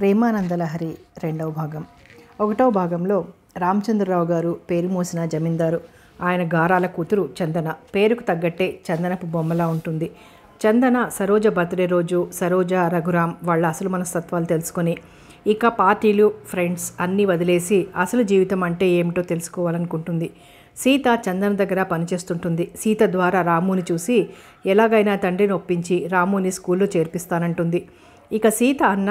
ప్రేమానందలహరి రెండవ భాగం ఒకటవ భాగంలో రామచంద్రరావు గారు పేరు మోసిన జమీందారు ఆయన గారాల కూతురు చందన పేరుకు తగ్గట్టే చందనపు బొమ్మలా ఉంటుంది చందన సరోజ బర్త్డే రోజు సరోజ రఘురామ్ వాళ్ళ అసలు మనస్తత్వాలు తెలుసుకొని ఇక పార్టీలు ఫ్రెండ్స్ అన్నీ వదిలేసి అసలు జీవితం అంటే ఏమిటో తెలుసుకోవాలనుకుంటుంది సీత చందన దగ్గర పనిచేస్తుంటుంది సీత ద్వారా రాముని చూసి ఎలాగైనా తండ్రిని ఒప్పించి రాముని స్కూల్లో చేర్పిస్తానంటుంది ఇక సీత అన్న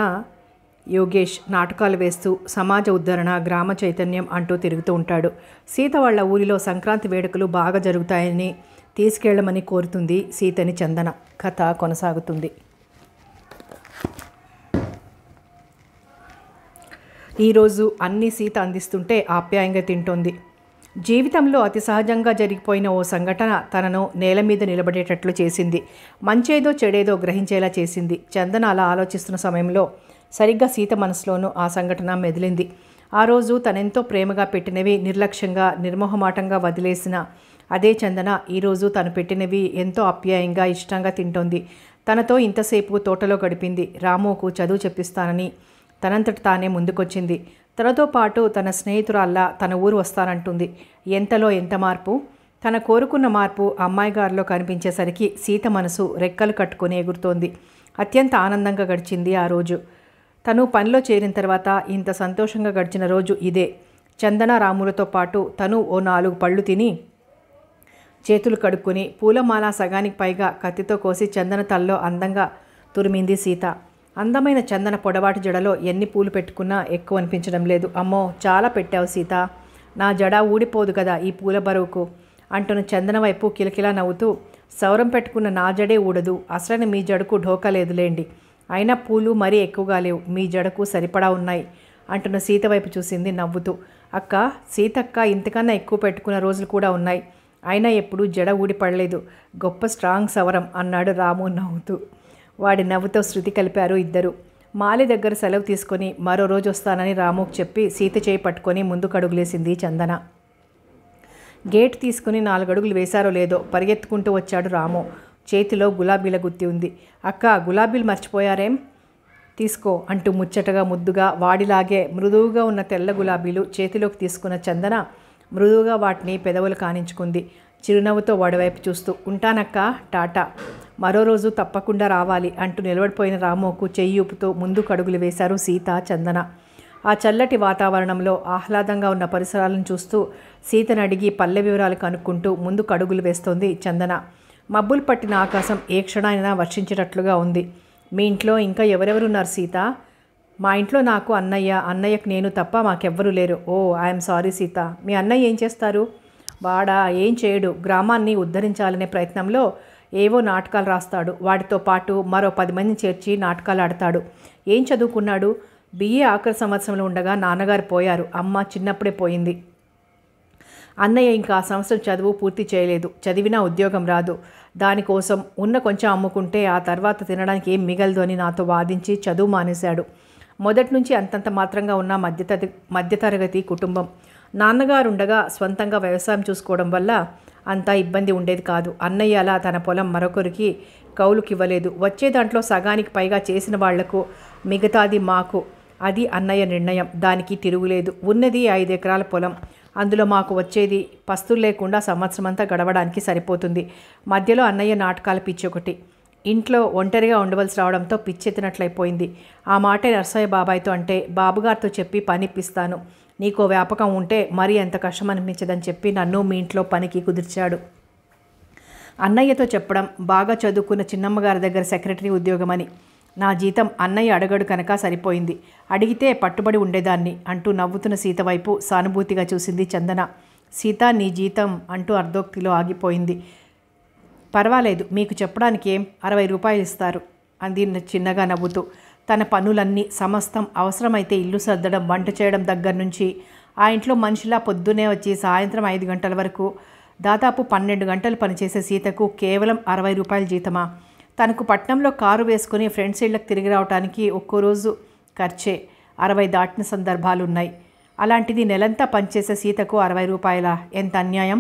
యోగేష్ నాటకాలు వేస్తూ సమాజ ఉద్ధరణ గ్రామ చైతన్యం అంటూ తిరుగుతూ ఉంటాడు సీత వాళ్ల ఊరిలో సంక్రాంతి వేడుకలు బాగా జరుగుతాయని తీసుకెళ్లమని కోరుతుంది సీతని చందన కథ కొనసాగుతుంది ఈరోజు అన్ని సీత అందిస్తుంటే ఆప్యాయంగా తింటోంది జీవితంలో అతి సహజంగా జరిగిపోయిన ఓ సంఘటన తనను నేల మీద నిలబడేటట్లు చేసింది మంచేదో చెడేదో గ్రహించేలా చేసింది చందన అలా ఆలోచిస్తున్న సమయంలో సరిగ్గా సీత మనసులోనూ ఆ సంఘటన మెదిలింది ఆ రోజు తనెంతో ప్రేమగా పెట్టినవి నిర్లక్ష్యంగా నిర్మోహమాటంగా వదిలేసిన అదే చందన ఈరోజు తను పెట్టినవి ఎంతో అప్యాయంగా ఇష్టంగా తింటోంది తనతో ఇంతసేపు తోటలో గడిపింది రామోకు చదువు చెప్పిస్తానని తనంతట తానే ముందుకొచ్చింది తనతో పాటు తన స్నేహితురాల్లా తన ఊరు వస్తానంటుంది ఎంతలో ఎంత మార్పు తన కోరుకున్న మార్పు అమ్మాయి గారిలో కనిపించేసరికి సీత మనసు రెక్కలు కట్టుకుని ఎగురుతోంది అత్యంత ఆనందంగా గడిచింది ఆ రోజు తను పనిలో చేరిన తర్వాత ఇంత సంతోషంగా గడిచిన రోజు ఇదే చందన రాములతో పాటు తను ఓ నాలుగు పళ్ళు తిని చేతులు కడుక్కుని పూలమాల సగానికి పైగా కత్తితో కోసి చందన తల్లో అందంగా తురిమింది సీత అందమైన చందన పొడవాటి జడలో ఎన్ని పూలు పెట్టుకున్నా ఎక్కువ అనిపించడం లేదు అమ్మో చాలా పెట్టావు సీత నా జడ ఊడిపోదు కదా ఈ పూల బరువుకు అంటున్న చందన వైపు కిలకిలా నవ్వుతూ సౌరం పెట్టుకున్న నా జడే ఊడదు అసలైన మీ జడకు ఢోకా లేదులేండి అయినా పూలు మరీ ఎక్కువగా లేవు మీ జడకు సరిపడా ఉన్నాయి అంటున్న సీత వైపు చూసింది నవ్వుతూ అక్క సీతక్క ఇంతకన్నా ఎక్కువ పెట్టుకున్న రోజులు కూడా ఉన్నాయి అయినా ఎప్పుడూ జడ ఊడిపడలేదు గొప్ప స్ట్రాంగ్ సవరం అన్నాడు రాము నవ్వుతూ వాడి నవ్వుతో శృతి కలిపారు ఇద్దరు మాలి దగ్గర సెలవు తీసుకొని మరో రోజు వస్తానని రాముకు చెప్పి సీత చేయి పట్టుకొని ముందుకు అడుగులేసింది చందన గేట్ తీసుకుని నాలుగడుగులు వేశారో లేదో పరిగెత్తుకుంటూ వచ్చాడు రాము చేతిలో గులాబీల గుత్తి ఉంది అక్క గులాబీలు మర్చిపోయారేం తీసుకో అంటూ ముచ్చటగా ముద్దుగా వాడిలాగే మృదువుగా ఉన్న తెల్ల గులాబీలు చేతిలోకి తీసుకున్న చందన మృదువుగా వాటిని పెదవులు కానించుకుంది చిరునవ్వుతో వాడివైపు చూస్తూ ఉంటానక్క టాటా మరో రోజు తప్పకుండా రావాలి అంటూ నిలబడిపోయిన రామోకు చెయ్యి ఊపుతో ముందు కడుగులు వేశారు సీత చందన ఆ చల్లటి వాతావరణంలో ఆహ్లాదంగా ఉన్న పరిసరాలను చూస్తూ సీతను అడిగి పల్లె వివరాలు కనుక్కుంటూ ముందు కడుగులు వేస్తోంది చందన మబ్బులు పట్టిన ఆకాశం ఏ క్షణాయినా వర్షించేటట్లుగా ఉంది మీ ఇంట్లో ఇంకా ఎవరెవరు ఉన్నారు సీత మా ఇంట్లో నాకు అన్నయ్య అన్నయ్యకు నేను తప్ప మాకెవ్వరూ లేరు ఓ ఐఎమ్ సారీ సీత మీ అన్నయ్య ఏం చేస్తారు వాడా ఏం చేయడు గ్రామాన్ని ఉద్ధరించాలనే ప్రయత్నంలో ఏవో నాటకాలు రాస్తాడు వాటితో పాటు మరో పది మందిని చేర్చి నాటకాలు ఆడతాడు ఏం చదువుకున్నాడు బిఏ ఆఖరి సంవత్సరంలో ఉండగా నాన్నగారు పోయారు అమ్మ చిన్నప్పుడే పోయింది అన్నయ్య ఇంకా ఆ సంవత్సరం చదువు పూర్తి చేయలేదు చదివినా ఉద్యోగం రాదు దానికోసం ఉన్న కొంచెం అమ్ముకుంటే ఆ తర్వాత తినడానికి ఏం మిగలదు అని నాతో వాదించి చదువు మానేశాడు మొదటి నుంచి అంతంత మాత్రంగా ఉన్న మధ్య మధ్యతరగతి కుటుంబం నాన్నగారు ఉండగా స్వంతంగా వ్యవసాయం చూసుకోవడం వల్ల అంతా ఇబ్బంది ఉండేది కాదు అన్నయ్య అలా తన పొలం మరొకరికి కౌలుకివ్వలేదు వచ్చే దాంట్లో సగానికి పైగా చేసిన వాళ్లకు మిగతాది మాకు అది అన్నయ్య నిర్ణయం దానికి తిరుగులేదు ఉన్నది ఐదు ఎకరాల పొలం అందులో మాకు వచ్చేది పస్తులు లేకుండా సంవత్సరం అంతా గడవడానికి సరిపోతుంది మధ్యలో అన్నయ్య నాటకాల పిచ్చి ఒకటి ఇంట్లో ఒంటరిగా ఉండవలసి రావడంతో పిచ్చెత్తినట్లయిపోయింది ఆ మాటే నర్సయ్య బాబాయ్తో అంటే బాబుగారితో చెప్పి పనిప్పిస్తాను నీకు వ్యాపకం ఉంటే మరీ ఎంత కష్టం అనిపించదని చెప్పి నన్ను మీ ఇంట్లో పనికి కుదిర్చాడు అన్నయ్యతో చెప్పడం బాగా చదువుకున్న చిన్నమ్మగారి దగ్గర సెక్రటరీ ఉద్యోగమని నా జీతం అన్నయ్య అడగడు కనుక సరిపోయింది అడిగితే పట్టుబడి ఉండేదాన్ని అంటూ నవ్వుతున్న సీత వైపు సానుభూతిగా చూసింది చందన సీత నీ జీతం అంటూ అర్ధోక్తిలో ఆగిపోయింది పర్వాలేదు మీకు చెప్పడానికి ఏం అరవై రూపాయలు ఇస్తారు అంది చిన్నగా నవ్వుతూ తన పనులన్నీ సమస్తం అవసరమైతే ఇల్లు సర్దడం వంట చేయడం దగ్గర నుంచి ఆ ఇంట్లో మనిషిలా పొద్దునే వచ్చి సాయంత్రం ఐదు గంటల వరకు దాదాపు పన్నెండు గంటలు పనిచేసే సీతకు కేవలం అరవై రూపాయల జీతమా తనకు పట్నంలో కారు వేసుకుని ఫ్రెండ్స్ ఇళ్లకు తిరిగి రావడానికి ఒక్కో రోజు ఖర్చే అరవై దాటిన సందర్భాలున్నాయి అలాంటిది నెలంతా పనిచేసే సీతకు అరవై రూపాయల ఎంత అన్యాయం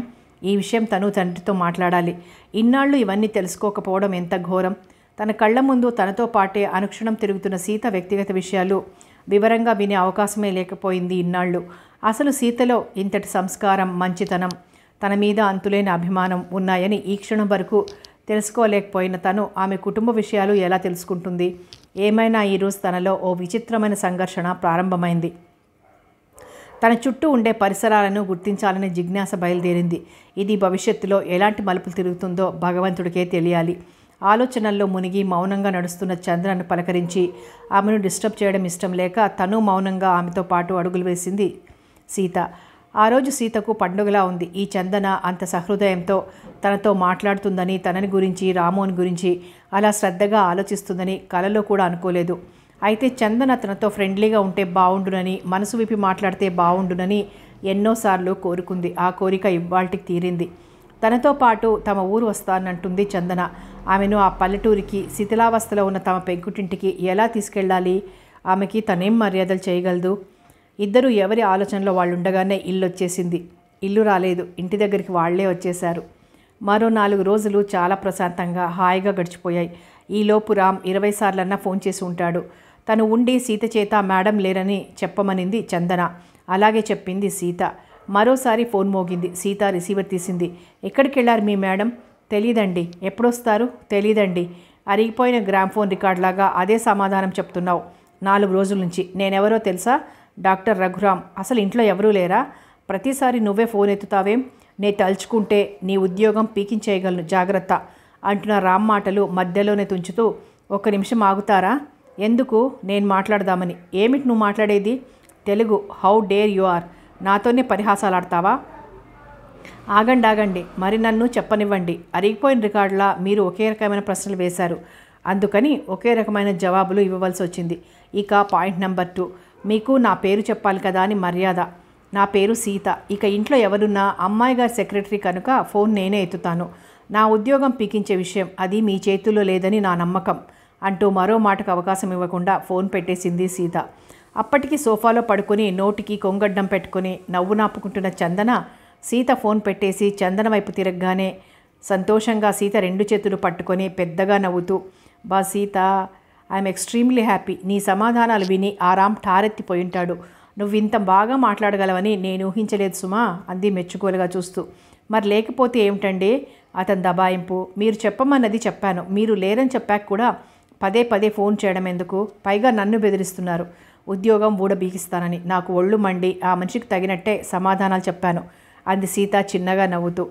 ఈ విషయం తను తండ్రితో మాట్లాడాలి ఇన్నాళ్ళు ఇవన్నీ తెలుసుకోకపోవడం ఎంత ఘోరం తన కళ్ళ ముందు తనతో పాటే అనుక్షణం తిరుగుతున్న సీత వ్యక్తిగత విషయాలు వివరంగా వినే అవకాశమే లేకపోయింది ఇన్నాళ్ళు అసలు సీతలో ఇంతటి సంస్కారం మంచితనం తన మీద అంతులేని అభిమానం ఉన్నాయని ఈ క్షణం వరకు తెలుసుకోలేకపోయిన తను ఆమె కుటుంబ విషయాలు ఎలా తెలుసుకుంటుంది ఏమైనా ఈరోజు తనలో ఓ విచిత్రమైన సంఘర్షణ ప్రారంభమైంది తన చుట్టూ ఉండే పరిసరాలను గుర్తించాలనే జిజ్ఞాస బయలుదేరింది ఇది భవిష్యత్తులో ఎలాంటి మలుపులు తిరుగుతుందో భగవంతుడికే తెలియాలి ఆలోచనల్లో మునిగి మౌనంగా నడుస్తున్న చంద్రను పలకరించి ఆమెను డిస్టర్బ్ చేయడం ఇష్టం లేక తను మౌనంగా ఆమెతో పాటు అడుగులు వేసింది సీత ఆ రోజు సీతకు పండుగలా ఉంది ఈ చందన అంత సహృదయంతో తనతో మాట్లాడుతుందని తనని గురించి రామోని గురించి అలా శ్రద్ధగా ఆలోచిస్తుందని కలలో కూడా అనుకోలేదు అయితే చందన తనతో ఫ్రెండ్లీగా ఉంటే బాగుండునని మనసు విప్పి మాట్లాడితే బాగుండునని ఎన్నోసార్లు కోరుకుంది ఆ కోరిక ఇవాళకి తీరింది తనతో పాటు తమ ఊరు వస్తానంటుంది చందన ఆమెను ఆ పల్లెటూరికి శిథిలావస్థలో ఉన్న తమ పెంకుటింటికి ఎలా తీసుకెళ్ళాలి ఆమెకి తనేం మర్యాదలు చేయగలదు ఇద్దరు ఎవరి ఆలోచనలో వాళ్ళు ఉండగానే ఇల్లు వచ్చేసింది ఇల్లు రాలేదు ఇంటి దగ్గరికి వాళ్లే వచ్చేశారు మరో నాలుగు రోజులు చాలా ప్రశాంతంగా హాయిగా గడిచిపోయాయి ఈలోపు రామ్ ఇరవై సార్లన్నా ఫోన్ చేసి ఉంటాడు తను ఉండి సీత చేత మేడం లేరని చెప్పమనింది చందన అలాగే చెప్పింది సీత మరోసారి ఫోన్ మోగింది సీత రిసీవర్ తీసింది ఎక్కడికి వెళ్ళారు మీ మేడం తెలియదండి ఎప్పుడొస్తారు తెలియదండి అరిగిపోయిన గ్రామ్ ఫోన్ రికార్డ్ లాగా అదే సమాధానం చెప్తున్నావు నాలుగు రోజుల నుంచి నేనెవరో తెలుసా డాక్టర్ రఘురామ్ అసలు ఇంట్లో ఎవరూ లేరా ప్రతిసారి నువ్వే ఫోన్ ఎత్తుతావేం నే తలుచుకుంటే నీ ఉద్యోగం పీకించేయగలను జాగ్రత్త అంటున్న రామ్ మాటలు మధ్యలోనే తుంచుతూ ఒక నిమిషం ఆగుతారా ఎందుకు నేను మాట్లాడదామని ఏమిటి నువ్వు మాట్లాడేది Telugu how dare you are నాతోనే పరిహాసాలాడతావా ఆగండి ఆగండి మరి నన్ను చెప్పనివ్వండి అరిగిపోయిన రికార్డులా మీరు ఒకే రకమైన ప్రశ్నలు వేశారు అందుకని ఒకే రకమైన జవాబులు ఇవ్వవలసి వచ్చింది ఇక పాయింట్ నెంబర్ టూ మీకు నా పేరు చెప్పాలి కదా అని మర్యాద నా పేరు సీత ఇక ఇంట్లో ఎవరున్నా అమ్మాయి గారి సెక్రటరీ కనుక ఫోన్ నేనే ఎత్తుతాను నా ఉద్యోగం పీకించే విషయం అది మీ చేతుల్లో లేదని నా నమ్మకం అంటూ మరో మాటకు అవకాశం ఇవ్వకుండా ఫోన్ పెట్టేసింది సీత అప్పటికి సోఫాలో పడుకుని నోటికి కొంగడ్డం పెట్టుకుని నవ్వు నాపుకుంటున్న చందన సీత ఫోన్ పెట్టేసి చందన వైపు తిరగగానే సంతోషంగా సీత రెండు చేతులు పట్టుకొని పెద్దగా నవ్వుతూ బా సీత ఐఎమ్ ఎక్స్ట్రీమ్లీ హ్యాపీ నీ సమాధానాలు విని ఆరామ్ ఉంటాడు నువ్వు ఇంత బాగా మాట్లాడగలవని నేను ఊహించలేదు సుమా అంది మెచ్చుకోలుగా చూస్తూ మరి లేకపోతే ఏమిటండి అతని దబాయింపు మీరు చెప్పమన్నది చెప్పాను మీరు లేరని చెప్పాక కూడా పదే పదే ఫోన్ చేయడం ఎందుకు పైగా నన్ను బెదిరిస్తున్నారు ఉద్యోగం ఊడబీగిస్తానని నాకు ఒళ్ళు మండి ఆ మనిషికి తగినట్టే సమాధానాలు చెప్పాను అంది సీత చిన్నగా నవ్వుతూ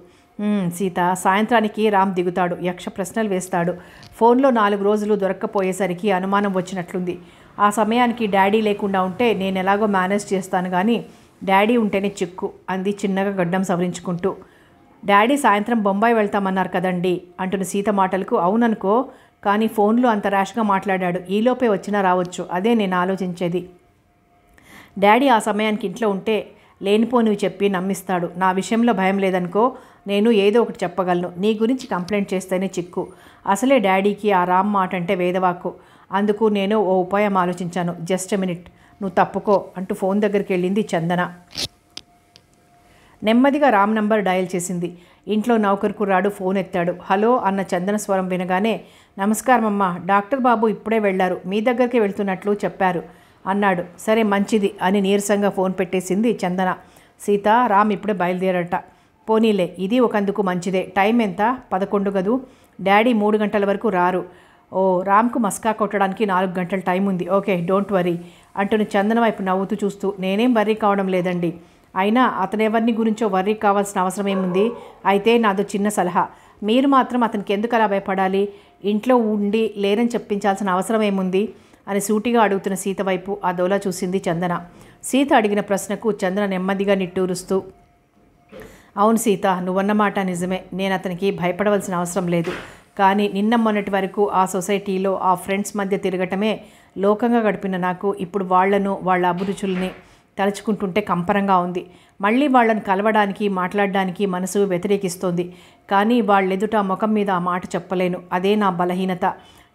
సీత సాయంత్రానికి రామ్ దిగుతాడు యక్ష ప్రశ్నలు వేస్తాడు ఫోన్లో నాలుగు రోజులు దొరక్కపోయేసరికి అనుమానం వచ్చినట్లుంది ఆ సమయానికి డాడీ లేకుండా ఉంటే నేను ఎలాగో మేనేజ్ చేస్తాను కానీ డాడీ ఉంటేనే చిక్కు అంది చిన్నగా గడ్డం సవరించుకుంటూ డాడీ సాయంత్రం బొంబాయి వెళ్తామన్నారు కదండి అంటున్న సీత మాటలకు అవుననుకో కానీ ఫోన్లో అంత ర్యాష్గా మాట్లాడాడు ఈలోపే వచ్చినా రావచ్చు అదే నేను ఆలోచించేది డాడీ ఆ సమయానికి ఇంట్లో ఉంటే లేనిపోనివి చెప్పి నమ్మిస్తాడు నా విషయంలో భయం లేదనుకో నేను ఏదో ఒకటి చెప్పగలను నీ గురించి కంప్లైంట్ చేస్తేనే చిక్కు అసలే డాడీకి ఆ రామ్ మాట అంటే వేదవాక్కు అందుకు నేను ఓ ఉపాయం ఆలోచించాను జస్ట్ మినిట్ నువ్వు తప్పుకో అంటూ ఫోన్ దగ్గరికి వెళ్ళింది చందన నెమ్మదిగా రామ్ నంబర్ డయల్ చేసింది ఇంట్లో నౌకరు కుర్రాడు ఫోన్ ఎత్తాడు హలో అన్న చందన స్వరం వినగానే నమస్కారం అమ్మ డాక్టర్ బాబు ఇప్పుడే వెళ్ళారు మీ దగ్గరికి వెళ్తున్నట్లు చెప్పారు అన్నాడు సరే మంచిది అని నీరసంగా ఫోన్ పెట్టేసింది చందన సీత రామ్ ఇప్పుడే బయలుదేరట పోనీలే ఇది ఒకందుకు మంచిదే టైం ఎంత పదకొండు గదు డాడీ మూడు గంటల వరకు రారు ఓ రామ్కు మస్కా కొట్టడానికి నాలుగు గంటల టైం ఉంది ఓకే డోంట్ వరీ అంటూ చందన వైపు నవ్వుతూ చూస్తూ నేనేం వర్రీ కావడం లేదండి అయినా అతనెవరిని గురించో వర్రీ కావాల్సిన అవసరం ఏముంది అయితే నాదో చిన్న సలహా మీరు మాత్రం అతనికి ఎందుకు అలా భయపడాలి ఇంట్లో ఉండి లేరని చెప్పించాల్సిన అవసరం ఏముంది అని సూటిగా అడుగుతున్న సీత వైపు ఆ దోలా చూసింది చందన సీత అడిగిన ప్రశ్నకు చందన నెమ్మదిగా నిట్టూరుస్తూ అవును సీత నువ్వన్నమాట నిజమే నేను అతనికి భయపడవలసిన అవసరం లేదు కానీ నిన్న మొన్నటి వరకు ఆ సొసైటీలో ఆ ఫ్రెండ్స్ మధ్య తిరగటమే లోకంగా గడిపిన నాకు ఇప్పుడు వాళ్లను వాళ్ళ అభిరుచుల్ని తలుచుకుంటుంటే కంపరంగా ఉంది మళ్ళీ వాళ్ళని కలవడానికి మాట్లాడడానికి మనసు వ్యతిరేకిస్తోంది కానీ వాళ్ళెదుట ముఖం మీద ఆ మాట చెప్పలేను అదే నా బలహీనత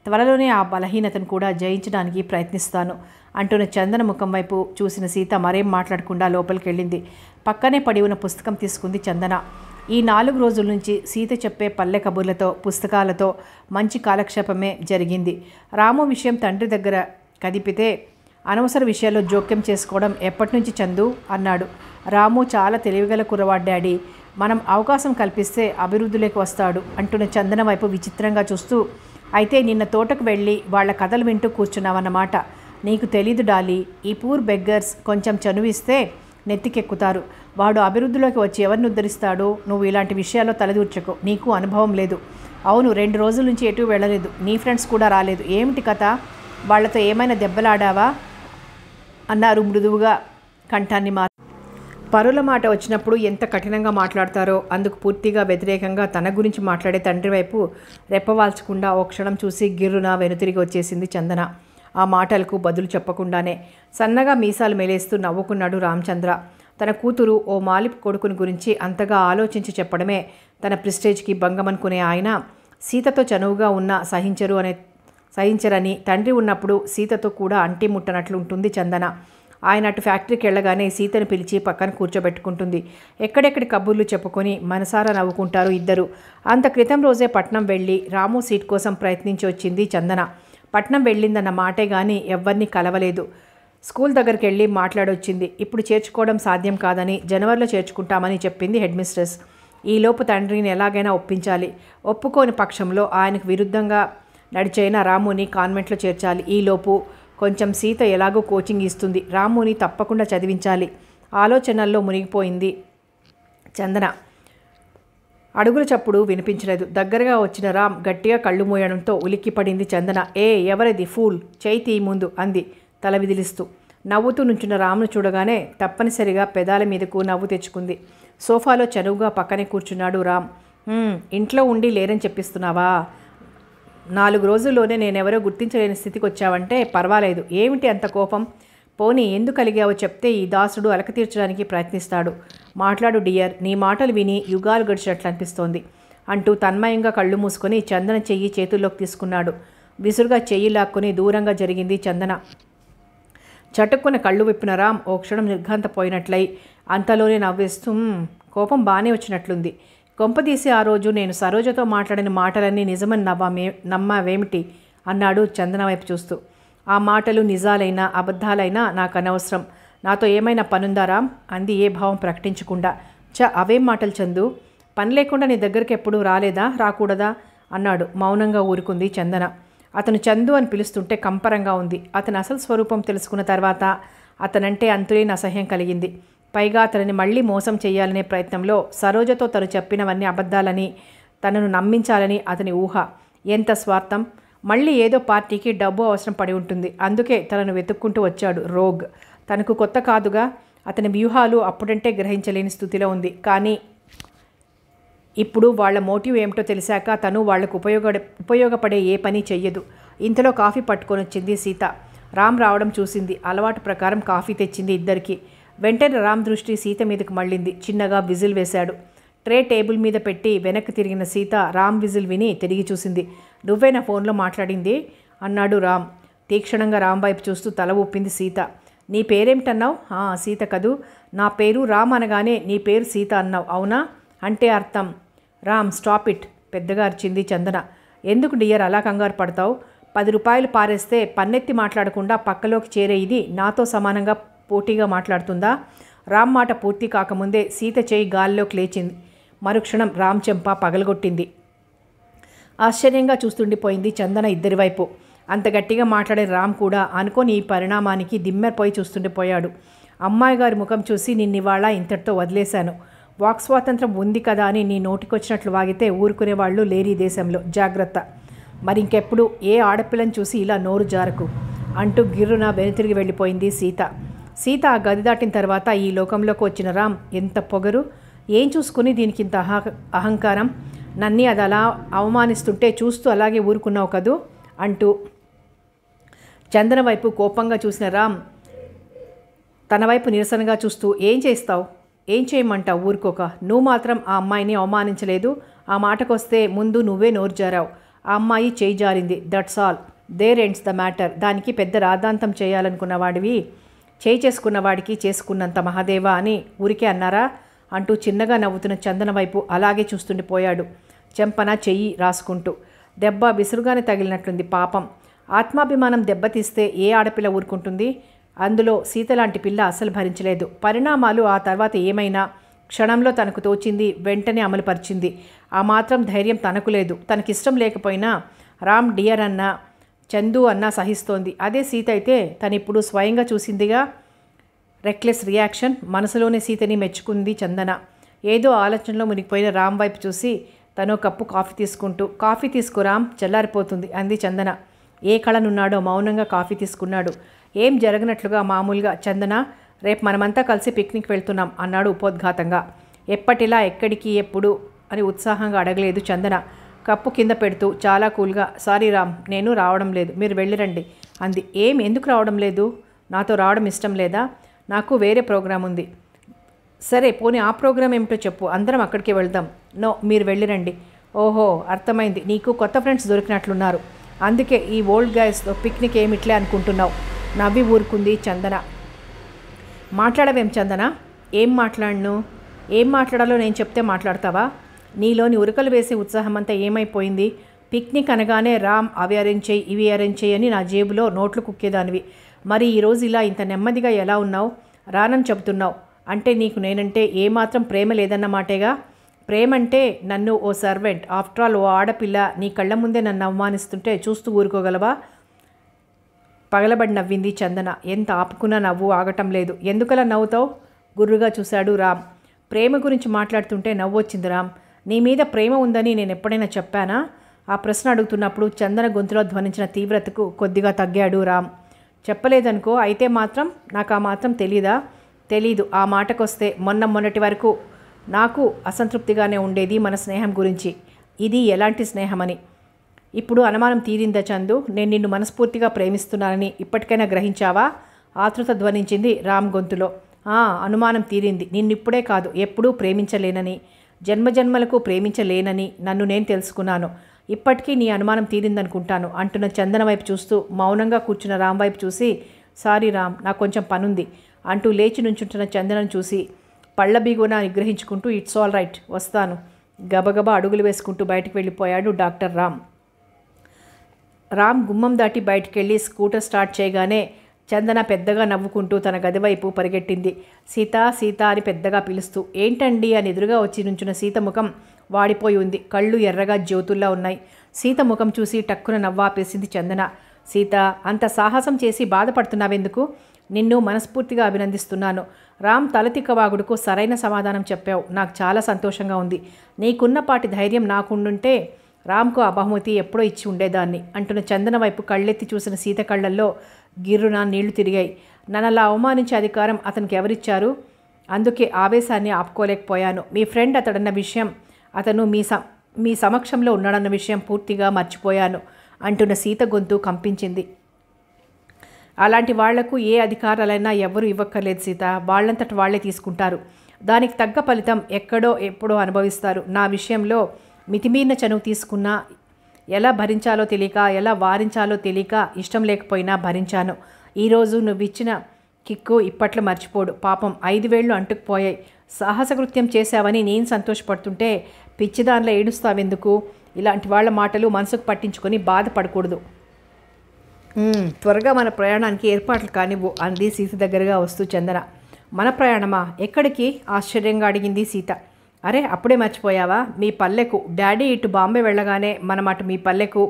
త్వరలోనే ఆ బలహీనతను కూడా జయించడానికి ప్రయత్నిస్తాను అంటున్న చందన ముఖం వైపు చూసిన సీత మరేం మాట్లాడకుండా లోపలికి వెళ్ళింది పక్కనే పడి ఉన్న పుస్తకం తీసుకుంది చందన ఈ నాలుగు రోజుల నుంచి సీత చెప్పే పల్లె కబుర్లతో పుస్తకాలతో మంచి కాలక్షేపమే జరిగింది రాము విషయం తండ్రి దగ్గర కదిపితే అనవసర విషయాల్లో జోక్యం చేసుకోవడం ఎప్పటి నుంచి చందు అన్నాడు రాము చాలా తెలివిగల కురవాడ్డాడి మనం అవకాశం కల్పిస్తే అభివృద్ధిలోకి వస్తాడు అంటున్న చందన వైపు విచిత్రంగా చూస్తూ అయితే నిన్న తోటకు వెళ్ళి వాళ్ళ కథలు వింటూ కూర్చున్నావన్నమాట నీకు తెలీదు డాలి ఈ పూర్ బెగ్గర్స్ కొంచెం చనువిస్తే నెత్తికెక్కుతారు వాడు అభివృద్ధిలోకి వచ్చి ఎవరిని ఉద్ధరిస్తాడో నువ్వు ఇలాంటి విషయాల్లో తలదూర్చకు నీకు అనుభవం లేదు అవును రెండు రోజుల నుంచి ఎటు వెళ్ళలేదు నీ ఫ్రెండ్స్ కూడా రాలేదు ఏమిటి కథ వాళ్లతో ఏమైనా దెబ్బలాడావా అన్నారు మృదువుగా కంఠాన్ని మార్ పరుల మాట వచ్చినప్పుడు ఎంత కఠినంగా మాట్లాడతారో అందుకు పూర్తిగా వ్యతిరేకంగా తన గురించి మాట్లాడే తండ్రి వైపు రెప్పవాల్చకుండా ఓ క్షణం చూసి గిర్రున వెనుతిరిగి వచ్చేసింది చందన ఆ మాటలకు బదులు చెప్పకుండానే సన్నగా మీసాలు మేలేస్తూ నవ్వుకున్నాడు రామచంద్ర తన కూతురు ఓ మాలిపు కొడుకుని గురించి అంతగా ఆలోచించి చెప్పడమే తన ప్రిస్టేజ్కి భంగమనుకునే ఆయన సీతతో చనువుగా ఉన్న సహించరు అనే సహించరని తండ్రి ఉన్నప్పుడు సీతతో కూడా అంటి ముట్టనట్లుంటుంది చందన ఆయన అటు ఫ్యాక్టరీకి వెళ్ళగానే సీతను పిలిచి పక్కన కూర్చోబెట్టుకుంటుంది ఎక్కడెక్కడి కబుర్లు చెప్పుకొని మనసారా నవ్వుకుంటారు ఇద్దరు అంత క్రితం రోజే పట్నం వెళ్ళి రాము సీట్ కోసం ప్రయత్నించి వచ్చింది చందన పట్నం వెళ్ళిందన్న మాటే కానీ ఎవరిని కలవలేదు స్కూల్ దగ్గరికి వెళ్ళి మాట్లాడొచ్చింది ఇప్పుడు చేర్చుకోవడం సాధ్యం కాదని జనవరిలో చేర్చుకుంటామని చెప్పింది హెడ్ మిస్ట్రెస్ ఈలోపు తండ్రిని ఎలాగైనా ఒప్పించాలి ఒప్పుకోని పక్షంలో ఆయనకు విరుద్ధంగా నడిచైన రాముని కాన్వెంట్లో చేర్చాలి ఈలోపు కొంచెం సీత ఎలాగో కోచింగ్ ఇస్తుంది రాముని తప్పకుండా చదివించాలి ఆలోచనల్లో మునిగిపోయింది చందన అడుగుల చప్పుడు వినిపించలేదు దగ్గరగా వచ్చిన రామ్ గట్టిగా కళ్ళు మూయడంతో ఉలిక్కిపడింది చందన ఏ ఎవరిది ఫూల్ చేతి ముందు అంది తల విదిలిస్తూ నవ్వుతూ నుంచున్న రామును చూడగానే తప్పనిసరిగా పెదాల మీదకు నవ్వు తెచ్చుకుంది సోఫాలో చనువుగా పక్కనే కూర్చున్నాడు రామ్ ఇంట్లో ఉండి లేరని చెప్పిస్తున్నావా నాలుగు రోజుల్లోనే నేనెవరో గుర్తించలేని స్థితికి వచ్చావంటే పర్వాలేదు ఏమిటి అంత కోపం పోనీ ఎందుకు కలిగావో చెప్తే ఈ దాసుడు అలక తీర్చడానికి ప్రయత్నిస్తాడు మాట్లాడు డియర్ నీ మాటలు విని యుగాలు గడిచినట్లు అనిపిస్తోంది అంటూ తన్మయంగా కళ్ళు మూసుకొని చందన చెయ్యి చేతుల్లోకి తీసుకున్నాడు విసురుగా చెయ్యి లాక్కుని దూరంగా జరిగింది చందన చటుక్కున కళ్ళు విప్పిన రామ్ ఓ క్షణం నిర్ఘాంత పోయినట్లయి అంతలోనే నవ్వేస్తూ కోపం బాగానే వచ్చినట్లుంది కొంపదీసి ఆ రోజు నేను సరోజతో మాట్లాడిన మాటలన్నీ నిజమని నవ్వామే నమ్మావేమిటి అన్నాడు చందన వైపు చూస్తూ ఆ మాటలు నిజాలైనా అబద్ధాలైనా నాకు అనవసరం నాతో ఏమైనా పనుందారా అంది ఏ భావం ప్రకటించకుండా చ అవేం మాటలు చందు పని లేకుండా నీ దగ్గరికి ఎప్పుడూ రాలేదా రాకూడదా అన్నాడు మౌనంగా ఊరుకుంది చందన అతను చందు అని పిలుస్తుంటే కంపరంగా ఉంది అతని అసలు స్వరూపం తెలుసుకున్న తర్వాత అతనంటే అంతులేని అసహ్యం కలిగింది పైగా అతనిని మళ్ళీ మోసం చేయాలనే ప్రయత్నంలో సరోజతో తను చెప్పినవన్నీ అబద్ధాలని తనను నమ్మించాలని అతని ఊహ ఎంత స్వార్థం మళ్ళీ ఏదో పార్టీకి డబ్బు అవసరం పడి ఉంటుంది అందుకే తనను వెతుక్కుంటూ వచ్చాడు రోగ్ తనకు కొత్త కాదుగా అతని వ్యూహాలు అప్పుడంటే గ్రహించలేని స్థితిలో ఉంది కానీ ఇప్పుడు వాళ్ళ మోటివ్ ఏమిటో తెలిసాక తను వాళ్లకు ఉపయోగ ఉపయోగపడే ఏ పని చెయ్యదు ఇంతలో కాఫీ పట్టుకొని వచ్చింది సీత రామ్ రావడం చూసింది అలవాటు ప్రకారం కాఫీ తెచ్చింది ఇద్దరికి వెంటనే రామ్ దృష్టి సీత మీదకు మళ్ళింది చిన్నగా విజిల్ వేశాడు ట్రే టేబుల్ మీద పెట్టి వెనక్కి తిరిగిన సీత రామ్ విజిల్ విని తిరిగి చూసింది నా ఫోన్లో మాట్లాడింది అన్నాడు రామ్ తీక్షణంగా రామ్ వైపు చూస్తూ తల ఊప్పింది సీత నీ పేరేమిటన్నావు సీత కదూ నా పేరు రామ్ అనగానే నీ పేరు సీత అన్నావు అవునా అంటే అర్థం రామ్ స్టాప్ ఇట్ పెద్దగా అరిచింది చందన ఎందుకు డియర్ అలా కంగారు పడతావు పది రూపాయలు పారేస్తే పన్నెత్తి మాట్లాడకుండా పక్కలోకి చేరే ఇది నాతో సమానంగా పోటీగా మాట్లాడుతుందా రామ్ మాట పూర్తి కాకముందే సీత చేయి గాల్లోకి లేచింది మరుక్షణం రామ్ చెంప పగలగొట్టింది ఆశ్చర్యంగా చూస్తుండిపోయింది చందన ఇద్దరి వైపు అంత గట్టిగా మాట్లాడే రామ్ కూడా అనుకోని ఈ పరిణామానికి దిమ్మెరపోయి చూస్తుండిపోయాడు అమ్మాయి గారి ముఖం చూసి నిన్నివాళ ఇంతటితో వదిలేశాను వాక్ స్వాతంత్రం ఉంది కదా అని నీ నోటికొచ్చినట్లు వాగితే ఊరుకునేవాళ్ళు లేరు ఈ దేశంలో జాగ్రత్త మరి ఇంకెప్పుడు ఏ ఆడపిల్లని చూసి ఇలా నోరు జారకు అంటూ గిర్రున వెనుతిరిగి వెళ్ళిపోయింది సీత సీత ఆ గది దాటిన తర్వాత ఈ లోకంలోకి వచ్చిన రామ్ ఎంత పొగరు ఏం చూసుకుని దీనికి ఇంత అహంకారం నన్ని అది అలా అవమానిస్తుంటే చూస్తూ అలాగే ఊరుకున్నావు కదూ అంటూ చంద్ర వైపు కోపంగా చూసిన రామ్ తన వైపు నిరసనగా చూస్తూ ఏం చేస్తావు ఏం చేయమంటావు ఊరుకోక నువ్వు మాత్రం ఆ అమ్మాయిని అవమానించలేదు ఆ మాటకొస్తే ముందు నువ్వే నోరు జారావు ఆ అమ్మాయి చేయి జారింది that's all there ends the matter దానికి పెద్ద రాద్ధాంతం చేయాలనుకున్న వాడివి చేయి చేసుకున్నవాడికి చేసుకున్నంత మహాదేవా అని ఊరికే అన్నారా అంటూ చిన్నగా నవ్వుతున్న చందన వైపు అలాగే చూస్తుండిపోయాడు చెంపన చెయ్యి రాసుకుంటూ దెబ్బ విసురుగానే తగిలినట్లుంది పాపం ఆత్మాభిమానం దెబ్బతీస్తే ఏ ఆడపిల్ల ఊరుకుంటుంది అందులో సీత లాంటి పిల్ల అసలు భరించలేదు పరిణామాలు ఆ తర్వాత ఏమైనా క్షణంలో తనకు తోచింది వెంటనే అమలుపరిచింది ఆ మాత్రం ధైర్యం తనకు లేదు తనకిష్టం లేకపోయినా రామ్ డియర్ అన్న చందు అన్న సహిస్తోంది అదే సీత అయితే తనిప్పుడు స్వయంగా చూసిందిగా రెక్లెస్ రియాక్షన్ మనసులోనే సీతని మెచ్చుకుంది చందన ఏదో ఆలోచనలో మునిగిపోయిన రామ్ వైపు చూసి తను కప్పు కాఫీ తీసుకుంటూ కాఫీ తీసుకు రామ్ చల్లారిపోతుంది అంది చందన ఏ కళనున్నాడో మౌనంగా కాఫీ తీసుకున్నాడు ఏం జరగనట్లుగా మామూలుగా చందన రేపు మనమంతా కలిసి పిక్నిక్ వెళ్తున్నాం అన్నాడు ఉపోద్ఘాతంగా ఎప్పటిలా ఎక్కడికి ఎప్పుడు అని ఉత్సాహంగా అడగలేదు చందన కప్పు కింద పెడుతూ చాలా కూల్గా సారీ రామ్ నేను రావడం లేదు మీరు వెళ్ళిరండి అంది ఏం ఎందుకు రావడం లేదు నాతో రావడం ఇష్టం లేదా నాకు వేరే ప్రోగ్రాం ఉంది సరే పోనీ ఆ ప్రోగ్రాం ఏమిటో చెప్పు అందరం అక్కడికి వెళ్దాం నో మీరు వెళ్ళిరండి ఓహో అర్థమైంది నీకు కొత్త ఫ్రెండ్స్ దొరికినట్లున్నారు అందుకే ఈ ఓల్డ్ గాయస్తో పిక్నిక్ ఏమిట్లే అనుకుంటున్నావు నవ్వి ఊరుకుంది చందన మాట్లాడవేం చందన ఏం మాట్లాడను ఏం మాట్లాడాలో నేను చెప్తే మాట్లాడతావా నీలోని ఉరకలు వేసే ఉత్సాహం అంతా ఏమైపోయింది పిక్నిక్ అనగానే రామ్ అవి అరేంజ్ చేయి ఇవి అరేంజ్ చేయి అని నా జేబులో నోట్లు కుక్కేదానివి మరి ఈరోజు ఇలా ఇంత నెమ్మదిగా ఎలా ఉన్నావు రానని చెబుతున్నావు అంటే నీకు నేనంటే ఏమాత్రం ప్రేమ లేదన్నమాటేగా ప్రేమంటే నన్ను ఓ సర్వెంట్ ఆఫ్టర్ ఆల్ ఓ ఆడపిల్ల నీ కళ్ళ ముందే నన్ను అవమానిస్తుంటే చూస్తూ ఊరుకోగలవా పగలబడి నవ్వింది చందన ఎంత ఆపుకున్నా నవ్వు ఆగటం లేదు ఎందుకలా నవ్వుతావు గుర్రుగా చూశాడు రామ్ ప్రేమ గురించి మాట్లాడుతుంటే నవ్వొచ్చింది రామ్ నీ మీద ప్రేమ ఉందని నేను ఎప్పుడైనా చెప్పానా ఆ ప్రశ్న అడుగుతున్నప్పుడు చందన గొంతులో ధ్వనించిన తీవ్రతకు కొద్దిగా తగ్గాడు రామ్ చెప్పలేదనుకో అయితే మాత్రం నాకు ఆ మాత్రం తెలీదా తెలీదు ఆ మాటకొస్తే మొన్న మొన్నటి వరకు నాకు అసంతృప్తిగానే ఉండేది మన స్నేహం గురించి ఇది ఎలాంటి స్నేహమని ఇప్పుడు అనుమానం తీరిందా చందు నేను నిన్ను మనస్ఫూర్తిగా ప్రేమిస్తున్నానని ఇప్పటికైనా గ్రహించావా ఆతృత ధ్వనించింది రామ్ గొంతులో ఆ అనుమానం తీరింది నిన్ను ఇప్పుడే కాదు ఎప్పుడూ ప్రేమించలేనని జన్మజన్మలకు ప్రేమించలేనని నన్ను నేను తెలుసుకున్నాను ఇప్పటికీ నీ అనుమానం తీరిందనుకుంటాను అంటున్న చందన వైపు చూస్తూ మౌనంగా కూర్చున్న రామ్ వైపు చూసి సారీ రామ్ నాకు కొంచెం పనుంది అంటూ లేచి నుంచుంటున్న చందనను చూసి పళ్ళ బిగున నిగ్రహించుకుంటూ ఇట్స్ ఆల్ రైట్ వస్తాను గబగబా అడుగులు వేసుకుంటూ బయటకు వెళ్ళిపోయాడు డాక్టర్ రామ్ రామ్ గుమ్మం దాటి బయటికి వెళ్ళి స్కూటర్ స్టార్ట్ చేయగానే చందన పెద్దగా నవ్వుకుంటూ తన గది వైపు పరిగెట్టింది సీత సీత అని పెద్దగా పిలుస్తూ ఏంటండి అని ఎదురుగా వచ్చి నుంచున్న సీత ముఖం వాడిపోయి ఉంది కళ్ళు ఎర్రగా జ్యోతుల్లా ఉన్నాయి సీత ముఖం చూసి టక్కున నవ్వాపేసింది చందన సీత అంత సాహసం చేసి బాధపడుతున్నావెందుకు నిన్ను మనస్ఫూర్తిగా అభినందిస్తున్నాను రామ్ తలతిక్కవాగుడుకు సరైన సమాధానం చెప్పావు నాకు చాలా సంతోషంగా ఉంది నీకున్నపాటి ధైర్యం నాకుండుంటే రామ్కు ఆ బహుమతి ఎప్పుడో ఇచ్చి ఉండేదాన్ని అంటున్న చందన వైపు కళ్ళెత్తి చూసిన సీత కళ్ళల్లో గిర్రున నీళ్లు తిరిగాయి నన్ను అలా అవమానించే అధికారం అతనికి ఎవరిచ్చారు అందుకే ఆవేశాన్ని ఆపుకోలేకపోయాను మీ ఫ్రెండ్ అతడన్న విషయం అతను మీ స మీ సమక్షంలో ఉన్నాడన్న విషయం పూర్తిగా మర్చిపోయాను అంటున్న సీత గొంతు కంపించింది అలాంటి వాళ్లకు ఏ అధికారాలైనా ఎవరు ఇవ్వక్కర్లేదు సీత వాళ్ళంతటి వాళ్లే తీసుకుంటారు దానికి తగ్గ ఫలితం ఎక్కడో ఎప్పుడో అనుభవిస్తారు నా విషయంలో మితిమీరిన చనువు తీసుకున్నా ఎలా భరించాలో తెలియక ఎలా వారించాలో తెలియక ఇష్టం లేకపోయినా భరించాను ఈరోజు నువ్వు ఇచ్చిన కిక్కు ఇప్పట్లో మర్చిపోడు పాపం ఐదు వేళ్ళు అంటుకుపోయాయి సాహసకృత్యం చేశావని నేను సంతోషపడుతుంటే పిచ్చిదానిలో ఏడుస్తావెందుకు ఇలాంటి వాళ్ళ మాటలు మనసుకు పట్టించుకొని బాధపడకూడదు త్వరగా మన ప్రయాణానికి ఏర్పాట్లు కానివ్వు అంది సీత దగ్గరగా వస్తూ చందన మన ప్రయాణమా ఎక్కడికి ఆశ్చర్యంగా అడిగింది సీత అరే అప్పుడే మర్చిపోయావా మీ పల్లెకు డాడీ ఇటు బాంబే వెళ్ళగానే మనమాట మీ పల్లెకు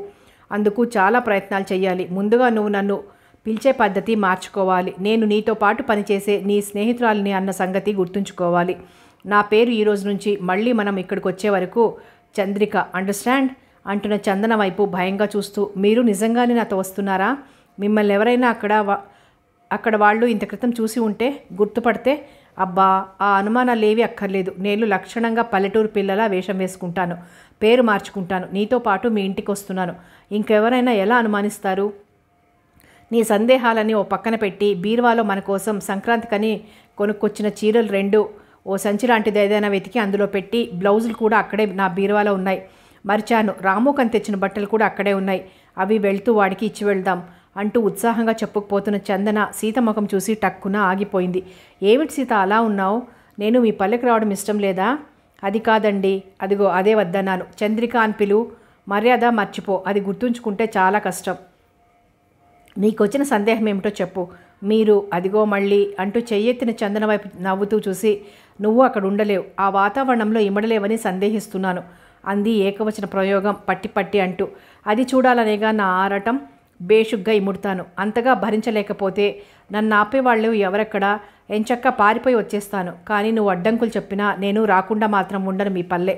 అందుకు చాలా ప్రయత్నాలు చేయాలి ముందుగా నువ్వు నన్ను పిలిచే పద్ధతి మార్చుకోవాలి నేను నీతో పాటు పనిచేసే నీ స్నేహితురాలిని అన్న సంగతి గుర్తుంచుకోవాలి నా పేరు ఈరోజు నుంచి మళ్ళీ మనం ఇక్కడికి వచ్చే వరకు చంద్రిక అండర్స్టాండ్ అంటున్న చందన వైపు భయంగా చూస్తూ మీరు నిజంగానే నాతో వస్తున్నారా మిమ్మల్ని ఎవరైనా అక్కడ అక్కడ వాళ్ళు ఇంత క్రితం చూసి ఉంటే గుర్తుపడితే అబ్బా ఆ అనుమానాలు ఏవి అక్కర్లేదు నేను లక్షణంగా పల్లెటూరు పిల్లల వేషం వేసుకుంటాను పేరు మార్చుకుంటాను నీతో పాటు మీ ఇంటికి వస్తున్నాను ఇంకెవరైనా ఎలా అనుమానిస్తారు నీ సందేహాలని ఓ పక్కన పెట్టి బీరువాలో మన కోసం సంక్రాంతికని కొనుక్కొచ్చిన చీరలు రెండు ఓ సంచి లాంటిది ఏదైనా వెతికి అందులో పెట్టి బ్లౌజులు కూడా అక్కడే నా బీరువాలో ఉన్నాయి మరిచాను రాముకని తెచ్చిన బట్టలు కూడా అక్కడే ఉన్నాయి అవి వెళ్తూ వాడికి ఇచ్చి వెళ్దాం అంటూ ఉత్సాహంగా చెప్పుకుపోతున్న చందన ముఖం చూసి టక్కున ఆగిపోయింది ఏమిటి సీత అలా ఉన్నావు నేను మీ పల్లెకి రావడం ఇష్టం లేదా అది కాదండి అదిగో అదే వద్దన్నాను చంద్రిక అని పిలు మర్యాద మర్చిపో అది గుర్తుంచుకుంటే చాలా కష్టం నీకు వచ్చిన సందేహం ఏమిటో చెప్పు మీరు అదిగో మళ్ళీ అంటూ చెయ్యెత్తిన చందన వైపు నవ్వుతూ చూసి నువ్వు అక్కడ ఉండలేవు ఆ వాతావరణంలో ఇమడలేవని సందేహిస్తున్నాను అంది ఏకవచన ప్రయోగం పట్టి పట్టి అంటూ అది చూడాలనేగా నా ఆరటం బేషుగ్గా ఇముడతాను అంతగా భరించలేకపోతే నన్ను ఆపేవాళ్ళు ఎవరెక్కడా ఎంచక్క పారిపోయి వచ్చేస్తాను కానీ నువ్వు అడ్డంకులు చెప్పినా నేను రాకుండా మాత్రం ఉండను మీ పల్లె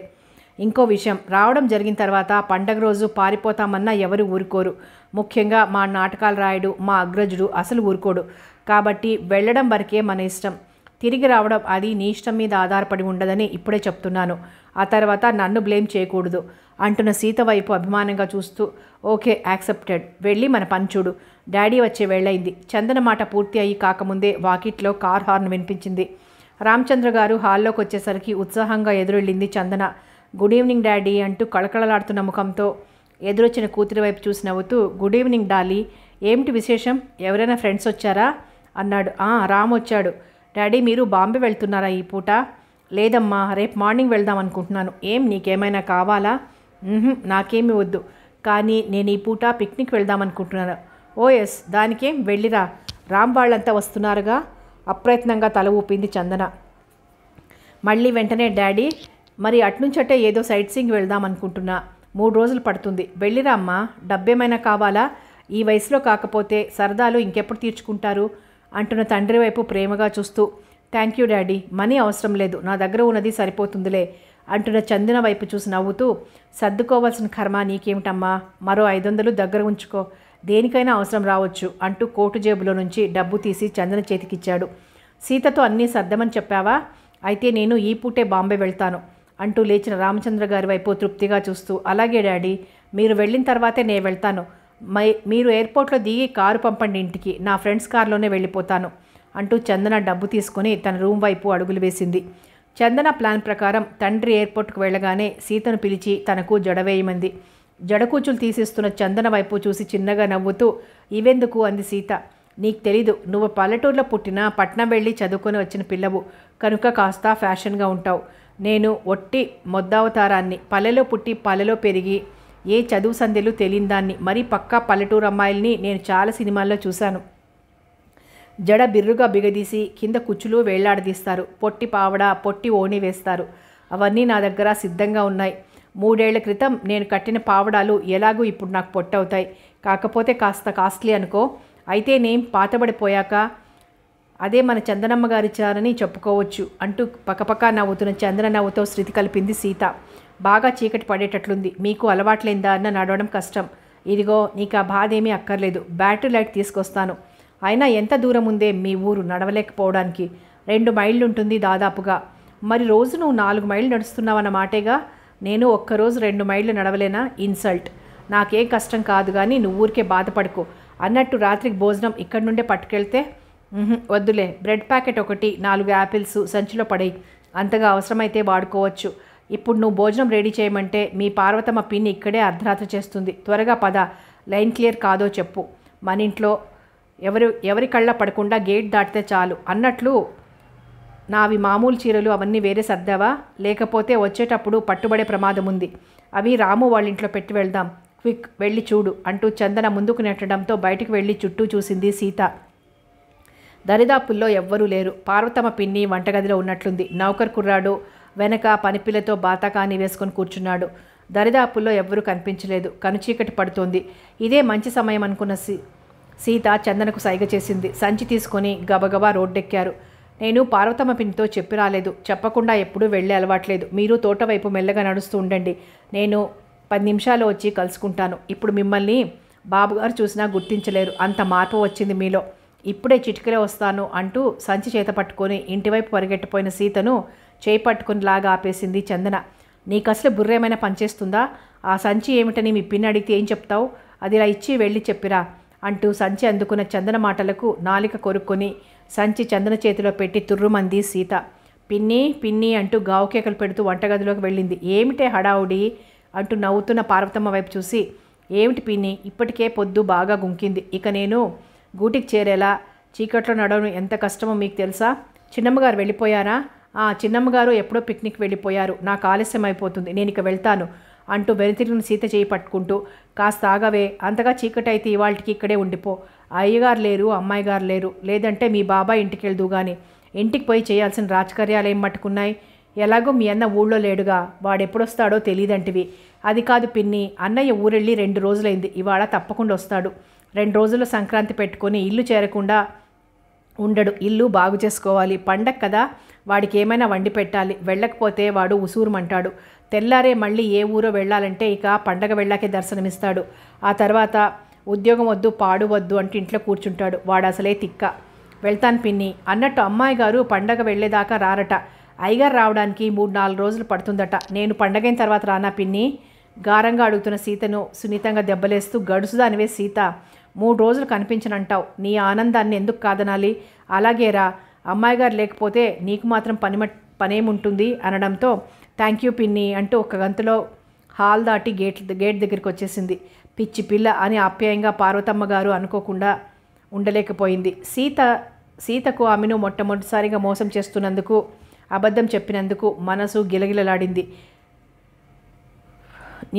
ఇంకో విషయం రావడం జరిగిన తర్వాత పండగ రోజు పారిపోతామన్నా ఎవరు ఊరుకోరు ముఖ్యంగా మా నాటకాలు రాయుడు మా అగ్రజుడు అసలు ఊరుకోడు కాబట్టి వెళ్ళడం వరకే మన ఇష్టం తిరిగి రావడం అది నీ ఇష్టం మీద ఆధారపడి ఉండదని ఇప్పుడే చెప్తున్నాను ఆ తర్వాత నన్ను బ్లేమ్ చేయకూడదు అంటున్న సీత వైపు అభిమానంగా చూస్తూ ఓకే యాక్సెప్టెడ్ వెళ్ళి మన పని చూడు డాడీ వచ్చే వెళ్ళయింది చందన మాట పూర్తి అయ్యి కాకముందే వాకిట్లో కార్ హార్న్ వినిపించింది రామచంద్ర గారు హాల్లోకి వచ్చేసరికి ఉత్సాహంగా ఎదురెళ్ళింది చందన గుడ్ ఈవినింగ్ డాడీ అంటూ కళకళలాడుతున్న ముఖంతో ఎదురొచ్చిన కూతురి వైపు చూసి నవ్వుతూ గుడ్ ఈవినింగ్ డాలీ ఏమిటి విశేషం ఎవరైనా ఫ్రెండ్స్ వచ్చారా అన్నాడు రామ్ వచ్చాడు డాడీ మీరు బాంబే వెళ్తున్నారా ఈ పూట లేదమ్మా రేపు మార్నింగ్ వెళ్దాం అనుకుంటున్నాను ఏం నీకేమైనా కావాలా నాకేమి వద్దు కానీ నేను ఈ పూట పిక్నిక్ వెళ్దాం అనుకుంటున్నాను ఓ ఎస్ దానికేం వెళ్ళిరా రామ్ వాళ్ళంతా వస్తున్నారుగా అప్రయత్నంగా తల ఊపింది చందన మళ్ళీ వెంటనే డాడీ మరి అట్నుంచటే ఏదో సైట్ సీయింగ్ వెళ్దాం అనుకుంటున్నా మూడు రోజులు పడుతుంది వెళ్ళిరా అమ్మా డబ్బేమైనా కావాలా ఈ వయసులో కాకపోతే సరదాలు ఇంకెప్పుడు తీర్చుకుంటారు అంటున్న తండ్రి వైపు ప్రేమగా చూస్తూ థ్యాంక్ యూ డాడీ మనీ అవసరం లేదు నా దగ్గర ఉన్నది సరిపోతుందిలే అంటున్న చందన వైపు చూసి నవ్వుతూ సర్దుకోవాల్సిన కర్మ నీకేమిటమ్మా మరో ఐదు వందలు దగ్గర ఉంచుకో దేనికైనా అవసరం రావచ్చు అంటూ కోటు జేబులో నుంచి డబ్బు తీసి చందన చేతికిచ్చాడు సీతతో అన్నీ సర్దమని చెప్పావా అయితే నేను ఈ పూటే బాంబే వెళ్తాను అంటూ లేచిన రామచంద్ర గారి వైపు తృప్తిగా చూస్తూ అలాగే డాడీ మీరు వెళ్ళిన తర్వాతే నేను వెళ్తాను మై మీరు ఎయిర్పోర్ట్లో దిగి కారు పంపండి ఇంటికి నా ఫ్రెండ్స్ కారులోనే వెళ్ళిపోతాను అంటూ చందన డబ్బు తీసుకుని తన రూమ్ వైపు అడుగులు వేసింది చందన ప్లాన్ ప్రకారం తండ్రి ఎయిర్పోర్ట్కు వెళ్ళగానే సీతను పిలిచి తనకు జడవేయమంది జడకూచులు తీసిస్తున్న చందన వైపు చూసి చిన్నగా నవ్వుతూ ఇవెందుకు అంది సీత నీకు తెలీదు నువ్వు పల్లెటూరులో పుట్టినా పట్నం వెళ్ళి చదువుకొని వచ్చిన పిల్లవు కనుక కాస్త ఫ్యాషన్గా ఉంటావు నేను ఒట్టి మొద్దవతారాన్ని పల్లెలో పుట్టి పల్లెలో పెరిగి ఏ చదువు సందేలు తెలియదాన్ని మరీ పక్కా పల్లెటూరు అమ్మాయిల్ని నేను చాలా సినిమాల్లో చూశాను జడ బిర్రుగా బిగదీసి కింద కుచ్చులు వేళ్లాడదీస్తారు పొట్టి పావడ పొట్టి ఓణి వేస్తారు అవన్నీ నా దగ్గర సిద్ధంగా ఉన్నాయి మూడేళ్ల క్రితం నేను కట్టిన పావడాలు ఎలాగూ ఇప్పుడు నాకు పొట్టవుతాయి కాకపోతే కాస్త కాస్ట్లీ అనుకో అయితే నేను పాతబడిపోయాక అదే మన చందనమ్మ గారిచారని చెప్పుకోవచ్చు అంటూ పక్కపక్క నవ్వుతున్న చందన నవ్వుతో శృతి కలిపింది సీత బాగా చీకటి పడేటట్లుంది మీకు అలవాట్లైందా అన్న నడవడం కష్టం ఇదిగో నీకు ఆ బాధ ఏమీ అక్కర్లేదు బ్యాటరీ లైట్ తీసుకొస్తాను అయినా ఎంత దూరం ఉందే మీ ఊరు నడవలేకపోవడానికి రెండు మైళ్ళు ఉంటుంది దాదాపుగా మరి రోజు నువ్వు నాలుగు మైళ్ళు నడుస్తున్నావన్న మాటేగా నేను ఒక్కరోజు రెండు మైళ్ళు నడవలేనా ఇన్సల్ట్ నాకేం కష్టం కాదు కానీ నువ్వు ఊరికే బాధపడుకో అన్నట్టు రాత్రికి భోజనం ఇక్కడి నుండే పట్టుకెళ్తే వద్దులే బ్రెడ్ ప్యాకెట్ ఒకటి నాలుగు యాపిల్స్ సంచిలో పడేయి అంతగా అవసరమైతే వాడుకోవచ్చు ఇప్పుడు నువ్వు భోజనం రెడీ చేయమంటే మీ పార్వతమ్మ పిన్ ఇక్కడే అర్ధరాత్రి చేస్తుంది త్వరగా పద లైన్ క్లియర్ కాదో చెప్పు మన ఇంట్లో ఎవరు ఎవరి కళ్ళ పడకుండా గేట్ దాటితే చాలు అన్నట్లు నావి మామూలు చీరలు అవన్నీ వేరే సర్దావా లేకపోతే వచ్చేటప్పుడు పట్టుబడే ప్రమాదం ఉంది అవి రాము వాళ్ళ ఇంట్లో పెట్టి వెళ్దాం క్విక్ వెళ్ళి చూడు అంటూ చందన ముందుకు నెట్టడంతో బయటకు వెళ్ళి చుట్టూ చూసింది సీత దరిదాపుల్లో ఎవ్వరూ లేరు పార్వతమ్మ పిన్ని వంటగదిలో ఉన్నట్లుంది నౌకర్ కుర్రాడు వెనక పనిపిల్లతో బాతాకాని వేసుకొని కూర్చున్నాడు దరిదాపుల్లో ఎవ్వరూ కనిపించలేదు కనుచీకటి పడుతోంది ఇదే మంచి సమయం అనుకున్న సీత చందనకు సైగ చేసింది సంచి తీసుకొని గబగబా రోడ్డెక్కారు నేను పార్వతమ్మ పిన్నితో చెప్పి రాలేదు చెప్పకుండా ఎప్పుడూ వెళ్ళే అలవాట్లేదు మీరు తోటవైపు మెల్లగా నడుస్తూ ఉండండి నేను పది నిమిషాలు వచ్చి కలుసుకుంటాను ఇప్పుడు మిమ్మల్ని బాబుగారు చూసినా గుర్తించలేరు అంత మార్పు వచ్చింది మీలో ఇప్పుడే చిటికలే వస్తాను అంటూ సంచి చేత పట్టుకొని ఇంటివైపు పరిగెట్టిపోయిన సీతను చేయి పట్టుకుని లాగా ఆపేసింది చందన నీకు అసలు బుర్రేమైనా పనిచేస్తుందా ఆ సంచి ఏమిటని మీ పిన్ని అడిగితే ఏం చెప్తావు అది ఇలా ఇచ్చి వెళ్ళి చెప్పిరా అంటూ సంచి అందుకున్న చందన మాటలకు నాలిక కొరుక్కొని సంచి చందన చేతిలో పెట్టి తుర్రుమంది సీత పిన్ని పిన్ని అంటూ గావుకేకలు పెడుతూ వంటగదిలోకి వెళ్ళింది ఏమిటే హడావుడి అంటూ నవ్వుతున్న పార్వతమ్మ వైపు చూసి ఏమిటి పిన్ని ఇప్పటికే పొద్దు బాగా గుంకింది ఇక నేను గూటికి చేరేలా చీకట్లో నడవడం ఎంత కష్టమో మీకు తెలుసా చిన్నమ్మగారు వెళ్ళిపోయారా ఆ చిన్నమ్మగారు ఎప్పుడో పిక్నిక్ వెళ్ళిపోయారు నాకు ఆలస్యం అయిపోతుంది నేను ఇక వెళ్తాను అంటూ వెనుతిరిగిన సీత చేయి పట్టుకుంటూ కాస్త ఆగవే అంతగా చీకటైతే ఇవాళకి ఇక్కడే ఉండిపో అయ్యగారు లేరు అమ్మాయి గారు లేరు లేదంటే మీ బాబాయ్ ఇంటికి వెళ్దు కానీ ఇంటికి పోయి చేయాల్సిన రాజకార్యాలు ఏం మట్టుకున్నాయి ఎలాగో మీ అన్న ఊళ్ళో లేడుగా వాడెప్పుడొస్తాడో తెలియదంటివి అది కాదు పిన్ని అన్నయ్య ఊరెళ్ళి రెండు రోజులైంది ఇవాళ తప్పకుండా వస్తాడు రెండు రోజులు సంక్రాంతి పెట్టుకొని ఇల్లు చేరకుండా ఉండడు ఇల్లు బాగు చేసుకోవాలి పండగ కదా వాడికి ఏమైనా వండి పెట్టాలి వెళ్ళకపోతే వాడు ఉసూరుమంటాడు తెల్లారే మళ్ళీ ఏ ఊరో వెళ్ళాలంటే ఇక పండగ వెళ్ళాకే దర్శనమిస్తాడు ఆ తర్వాత ఉద్యోగం వద్దు పాడు వద్దు అంటే ఇంట్లో కూర్చుంటాడు వాడు అసలే తిక్క వెళ్తాను పిన్ని అన్నట్టు అమ్మాయి గారు పండగ వెళ్ళేదాకా రారట అయ్యగారు రావడానికి మూడు నాలుగు రోజులు పడుతుందట నేను పండగైన తర్వాత రానా పిన్ని గారంగా అడుగుతున్న సీతను సున్నితంగా దెబ్బలేస్తూ గడుసుదానివే సీత మూడు రోజులు కనిపించనంటావు నీ ఆనందాన్ని ఎందుకు కాదనాలి అలాగేరా అమ్మాయి గారు లేకపోతే నీకు మాత్రం పని పనేముంటుంది అనడంతో థ్యాంక్ యూ పిన్ని అంటూ ఒక గంటలో హాల్ దాటి గేట్ గేట్ దగ్గరికి వచ్చేసింది పిచ్చి పిల్ల అని ఆప్యాయంగా పార్వతమ్మ గారు అనుకోకుండా ఉండలేకపోయింది సీత సీతకు ఆమెను మొట్టమొదటిసారిగా మోసం చేస్తున్నందుకు అబద్ధం చెప్పినందుకు మనసు గిలగిలలాడింది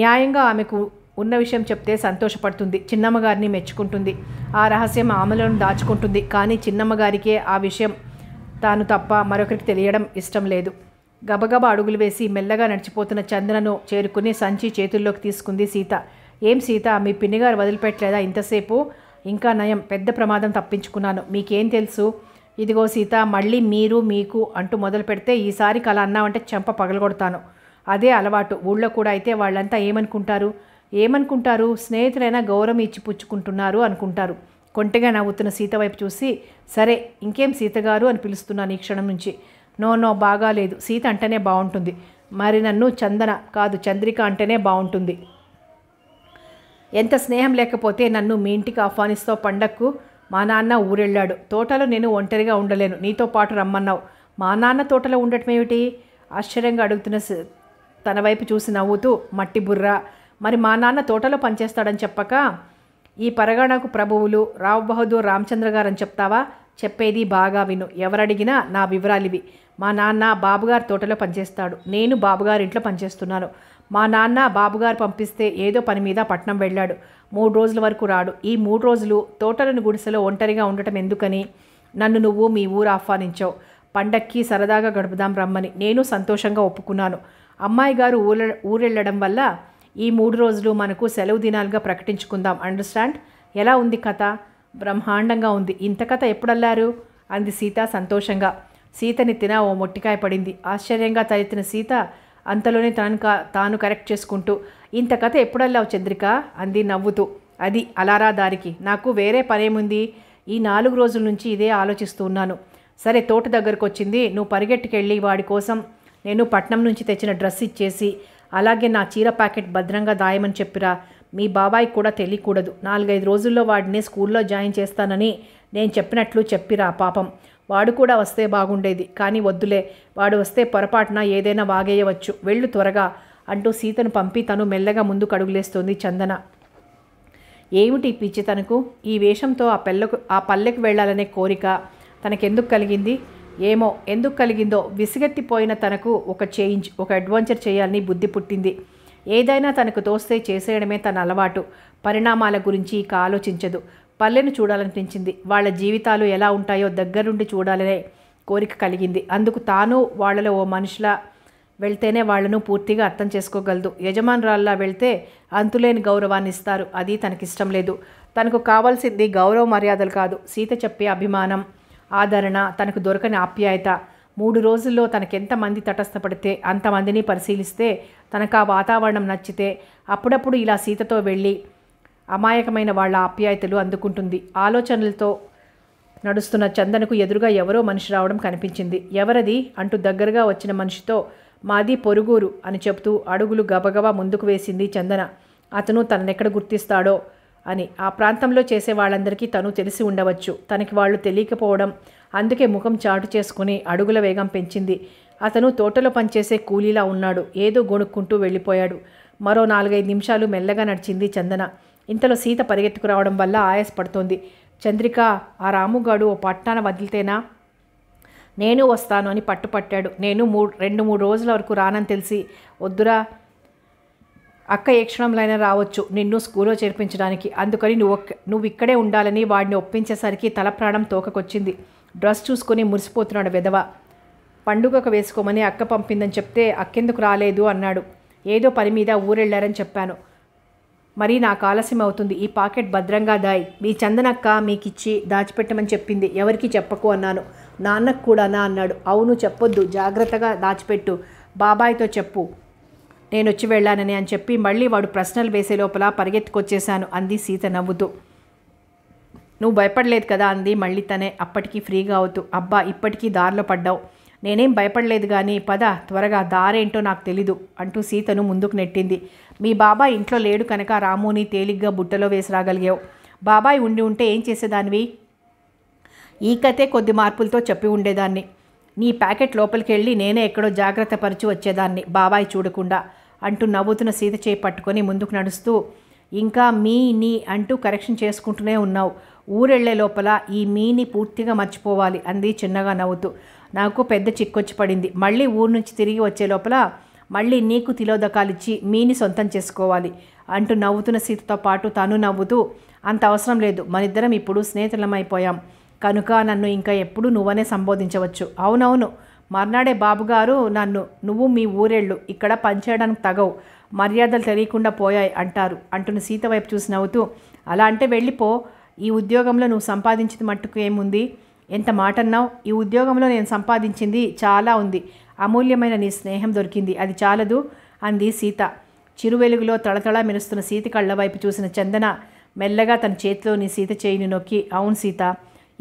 న్యాయంగా ఆమెకు ఉన్న విషయం చెప్తే సంతోషపడుతుంది చిన్నమ్మగారిని మెచ్చుకుంటుంది ఆ రహస్యం ఆమెలను దాచుకుంటుంది కానీ చిన్నమ్మగారికే ఆ విషయం తాను తప్ప మరొకరికి తెలియడం ఇష్టం లేదు గబగబా అడుగులు వేసి మెల్లగా నడిచిపోతున్న చంద్రను చేరుకుని సంచి చేతుల్లోకి తీసుకుంది సీత ఏం సీత మీ పిన్నిగారు వదిలిపెట్టలేదా ఇంతసేపు ఇంకా నయం పెద్ద ప్రమాదం తప్పించుకున్నాను మీకేం తెలుసు ఇదిగో సీత మళ్ళీ మీరు మీకు అంటూ మొదలు పెడితే ఈసారికి అలా అన్నామంటే చెంప పగలగొడతాను అదే అలవాటు ఊళ్ళో కూడా అయితే వాళ్ళంతా ఏమనుకుంటారు ఏమనుకుంటారు స్నేహితులైనా గౌరవం ఇచ్చి పుచ్చుకుంటున్నారు అనుకుంటారు కొంటగా నవ్వుతున్న సీత వైపు చూసి సరే ఇంకేం సీతగారు అని పిలుస్తున్నాను ఈ క్షణం నుంచి నో నో బాగాలేదు సీత అంటేనే బాగుంటుంది మరి నన్ను చందన కాదు చంద్రిక అంటేనే బాగుంటుంది ఎంత స్నేహం లేకపోతే నన్ను మీ ఇంటికి ఆహ్వానిస్తావు పండక్కు మా నాన్న ఊరెళ్ళాడు తోటలో నేను ఒంటరిగా ఉండలేను నీతో పాటు రమ్మన్నావు మా నాన్న తోటలో ఉండటమేమిటి ఆశ్చర్యంగా అడుగుతున్న తన వైపు చూసి నవ్వుతూ మట్టి బుర్ర మరి మా నాన్న తోటలో పనిచేస్తాడని చెప్పక ఈ పరగణకు ప్రభువులు రావ్ బహదూర్ రామచంద్ర గారని చెప్తావా చెప్పేది బాగా విను ఎవరడిగినా నా వివరాలు ఇవి మా నాన్న బాబుగారు తోటలో పనిచేస్తాడు నేను బాబుగారి ఇంట్లో పనిచేస్తున్నాను మా నాన్న బాబుగారు పంపిస్తే ఏదో పని మీద పట్నం వెళ్ళాడు మూడు రోజుల వరకు రాడు ఈ మూడు రోజులు తోటలను గుడిసెలో ఒంటరిగా ఉండటం ఎందుకని నన్ను నువ్వు మీ ఊరు ఆహ్వానించావు పండక్కి సరదాగా గడుపుదాం రమ్మని నేను సంతోషంగా ఒప్పుకున్నాను అమ్మాయి గారు ఊరెళ్ళడం వల్ల ఈ మూడు రోజులు మనకు సెలవు దినాలుగా ప్రకటించుకుందాం అండర్స్టాండ్ ఎలా ఉంది కథ బ్రహ్మాండంగా ఉంది ఇంత కథ ఎప్పుడల్లారు అంది సీత సంతోషంగా సీతని తిన ఓ మొట్టికాయ పడింది ఆశ్చర్యంగా తలెత్తిన సీత అంతలోనే తాను తాను కరెక్ట్ చేసుకుంటూ ఇంత కథ ఎప్పుడల్లావు చంద్రిక అంది నవ్వుతూ అది అలారా దారికి నాకు వేరే పనేముంది ఈ నాలుగు రోజుల నుంచి ఇదే ఆలోచిస్తూ ఉన్నాను సరే తోట దగ్గరకు వచ్చింది నువ్వు పరిగెట్టుకెళ్ళి వాడి కోసం నేను పట్నం నుంచి తెచ్చిన డ్రెస్ ఇచ్చేసి అలాగే నా చీర ప్యాకెట్ భద్రంగా దాయమని చెప్పిరా మీ బాబాయ్ కూడా తెలియకూడదు నాలుగైదు రోజుల్లో వాడిని స్కూల్లో జాయిన్ చేస్తానని నేను చెప్పినట్లు చెప్పిరా పాపం వాడు కూడా వస్తే బాగుండేది కానీ వద్దులే వాడు వస్తే పొరపాటున ఏదైనా వాగేయవచ్చు వెళ్ళు త్వరగా అంటూ సీతను పంపి తను మెల్లగా ముందు కడుగులేస్తోంది చందన ఏమిటి పిచ్చి తనకు ఈ వేషంతో ఆ పెళ్ళకు ఆ పల్లెకు వెళ్ళాలనే కోరిక తనకెందుకు కలిగింది ఏమో ఎందుకు కలిగిందో విసిగెత్తిపోయిన తనకు ఒక చేంజ్ ఒక అడ్వెంచర్ చేయాలని బుద్ధి పుట్టింది ఏదైనా తనకు తోస్తే చేసేయడమే తన అలవాటు పరిణామాల గురించి ఇక ఆలోచించదు పల్లెను చూడాలనిపించింది వాళ్ళ జీవితాలు ఎలా ఉంటాయో దగ్గరుండి చూడాలనే కోరిక కలిగింది అందుకు తాను వాళ్ళలో ఓ మనుషులా వెళ్తేనే వాళ్లను పూర్తిగా అర్థం చేసుకోగలదు యజమానురాల్లా వెళ్తే అంతులేని గౌరవాన్ని ఇస్తారు అది తనకిష్టం లేదు తనకు కావాల్సింది గౌరవ మర్యాదలు కాదు సీత చెప్పే అభిమానం ఆదరణ తనకు దొరకని ఆప్యాయత మూడు రోజుల్లో తనకెంతమంది తటస్థపడితే అంతమందిని పరిశీలిస్తే తనకు ఆ వాతావరణం నచ్చితే అప్పుడప్పుడు ఇలా సీతతో వెళ్ళి అమాయకమైన వాళ్ళ ఆప్యాయతలు అందుకుంటుంది ఆలోచనలతో నడుస్తున్న చందనకు ఎదురుగా ఎవరో మనిషి రావడం కనిపించింది ఎవరది అంటూ దగ్గరగా వచ్చిన మనిషితో మాది పొరుగురు అని చెబుతూ అడుగులు గబగబా ముందుకు వేసింది చందన అతను తననెక్కడ గుర్తిస్తాడో అని ఆ ప్రాంతంలో చేసే వాళ్ళందరికీ తను తెలిసి ఉండవచ్చు తనకి వాళ్ళు తెలియకపోవడం అందుకే ముఖం చాటు చేసుకుని అడుగుల వేగం పెంచింది అతను తోటలో పనిచేసే కూలీలా ఉన్నాడు ఏదో గొణుక్కుంటూ వెళ్ళిపోయాడు మరో నాలుగైదు నిమిషాలు మెల్లగా నడిచింది చందన ఇంతలో సీత పరిగెత్తుకురావడం వల్ల ఆయాసపడుతోంది చంద్రిక ఆ రాముగాడు ఓ పట్టాన వదిలితేనా నేను వస్తాను అని పట్టుపట్టాడు నేను మూడు రెండు మూడు రోజుల వరకు రానని తెలిసి వద్దురా అక్క ఏ క్షణంలో రావచ్చు నిన్ను స్కూల్లో చేర్పించడానికి అందుకని నువ్వు నువ్వు ఇక్కడే ఉండాలని వాడిని ఒప్పించేసరికి తల ప్రాణం తోకకొచ్చింది డ్రెస్ చూసుకొని మురిసిపోతున్నాడు విధవ పండుగకు వేసుకోమని అక్క పంపిందని చెప్తే అక్కెందుకు రాలేదు అన్నాడు ఏదో పని మీద ఊరెళ్ళారని చెప్పాను మరి నాకు ఆలస్యం అవుతుంది ఈ పాకెట్ భద్రంగా దాయి మీ చందనక్క మీకిచ్చి దాచిపెట్టమని చెప్పింది ఎవరికి చెప్పకు అన్నాను నాన్నకు కూడానా అన్నాడు అవును చెప్పొద్దు జాగ్రత్తగా దాచిపెట్టు బాబాయ్తో చెప్పు నేను వచ్చి వెళ్ళానని అని చెప్పి మళ్ళీ వాడు ప్రశ్నలు వేసే లోపల పరిగెత్తుకొచ్చేశాను అంది సీత నవ్వుతూ నువ్వు భయపడలేదు కదా అంది మళ్ళీ తనే అప్పటికీ ఫ్రీగా అవుతూ అబ్బా ఇప్పటికీ దారిలో పడ్డావు నేనేం భయపడలేదు కానీ పద త్వరగా దారేంటో నాకు తెలీదు అంటూ సీతను ముందుకు నెట్టింది మీ బాబాయ్ ఇంట్లో లేడు కనుక రాముని తేలిగ్గా బుట్టలో వేసి రాగలిగావు బాబాయ్ ఉండి ఉంటే ఏం చేసేదానివి ఈ కథే కొద్ది మార్పులతో చెప్పి ఉండేదాన్ని నీ ప్యాకెట్ లోపలికి వెళ్ళి నేనే ఎక్కడో జాగ్రత్త పరిచి వచ్చేదాన్ని బాబాయ్ చూడకుండా అంటూ నవ్వుతున్న సీత చేయి పట్టుకొని ముందుకు నడుస్తూ ఇంకా మీ నీ అంటూ కరెక్షన్ చేసుకుంటూనే ఉన్నావు ఊరెళ్లే లోపల ఈ మీని పూర్తిగా మర్చిపోవాలి అంది చిన్నగా నవ్వుతూ నాకు పెద్ద చిక్కొచ్చి పడింది మళ్ళీ ఊరు నుంచి తిరిగి వచ్చే లోపల మళ్ళీ నీకు తిలోదకాలిచ్చి మీని సొంతం చేసుకోవాలి అంటూ నవ్వుతున్న సీతతో పాటు తను నవ్వుతూ అంత అవసరం లేదు మనిద్దరం ఇప్పుడు స్నేహితులమైపోయాం కనుక నన్ను ఇంకా ఎప్పుడు నువ్వనే సంబోధించవచ్చు అవునవును మర్నాడే బాబుగారు నన్ను నువ్వు మీ ఊరేళ్ళు ఇక్కడ పనిచేయడానికి తగవు మర్యాదలు తెలియకుండా పోయాయి అంటారు అంటున్న సీత వైపు చూసి నవ్వుతూ అలా అంటే వెళ్ళిపో ఈ ఉద్యోగంలో నువ్వు సంపాదించింది మట్టుకు ఏముంది ఎంత మాట అన్నావు ఈ ఉద్యోగంలో నేను సంపాదించింది చాలా ఉంది అమూల్యమైన నీ స్నేహం దొరికింది అది చాలదు అంది సీత చిరువెలుగులో తళతళ మెరుస్తున్న సీత కళ్ళ వైపు చూసిన చందన మెల్లగా తన చేతిలోని సీత చేయిని నొక్కి అవును సీత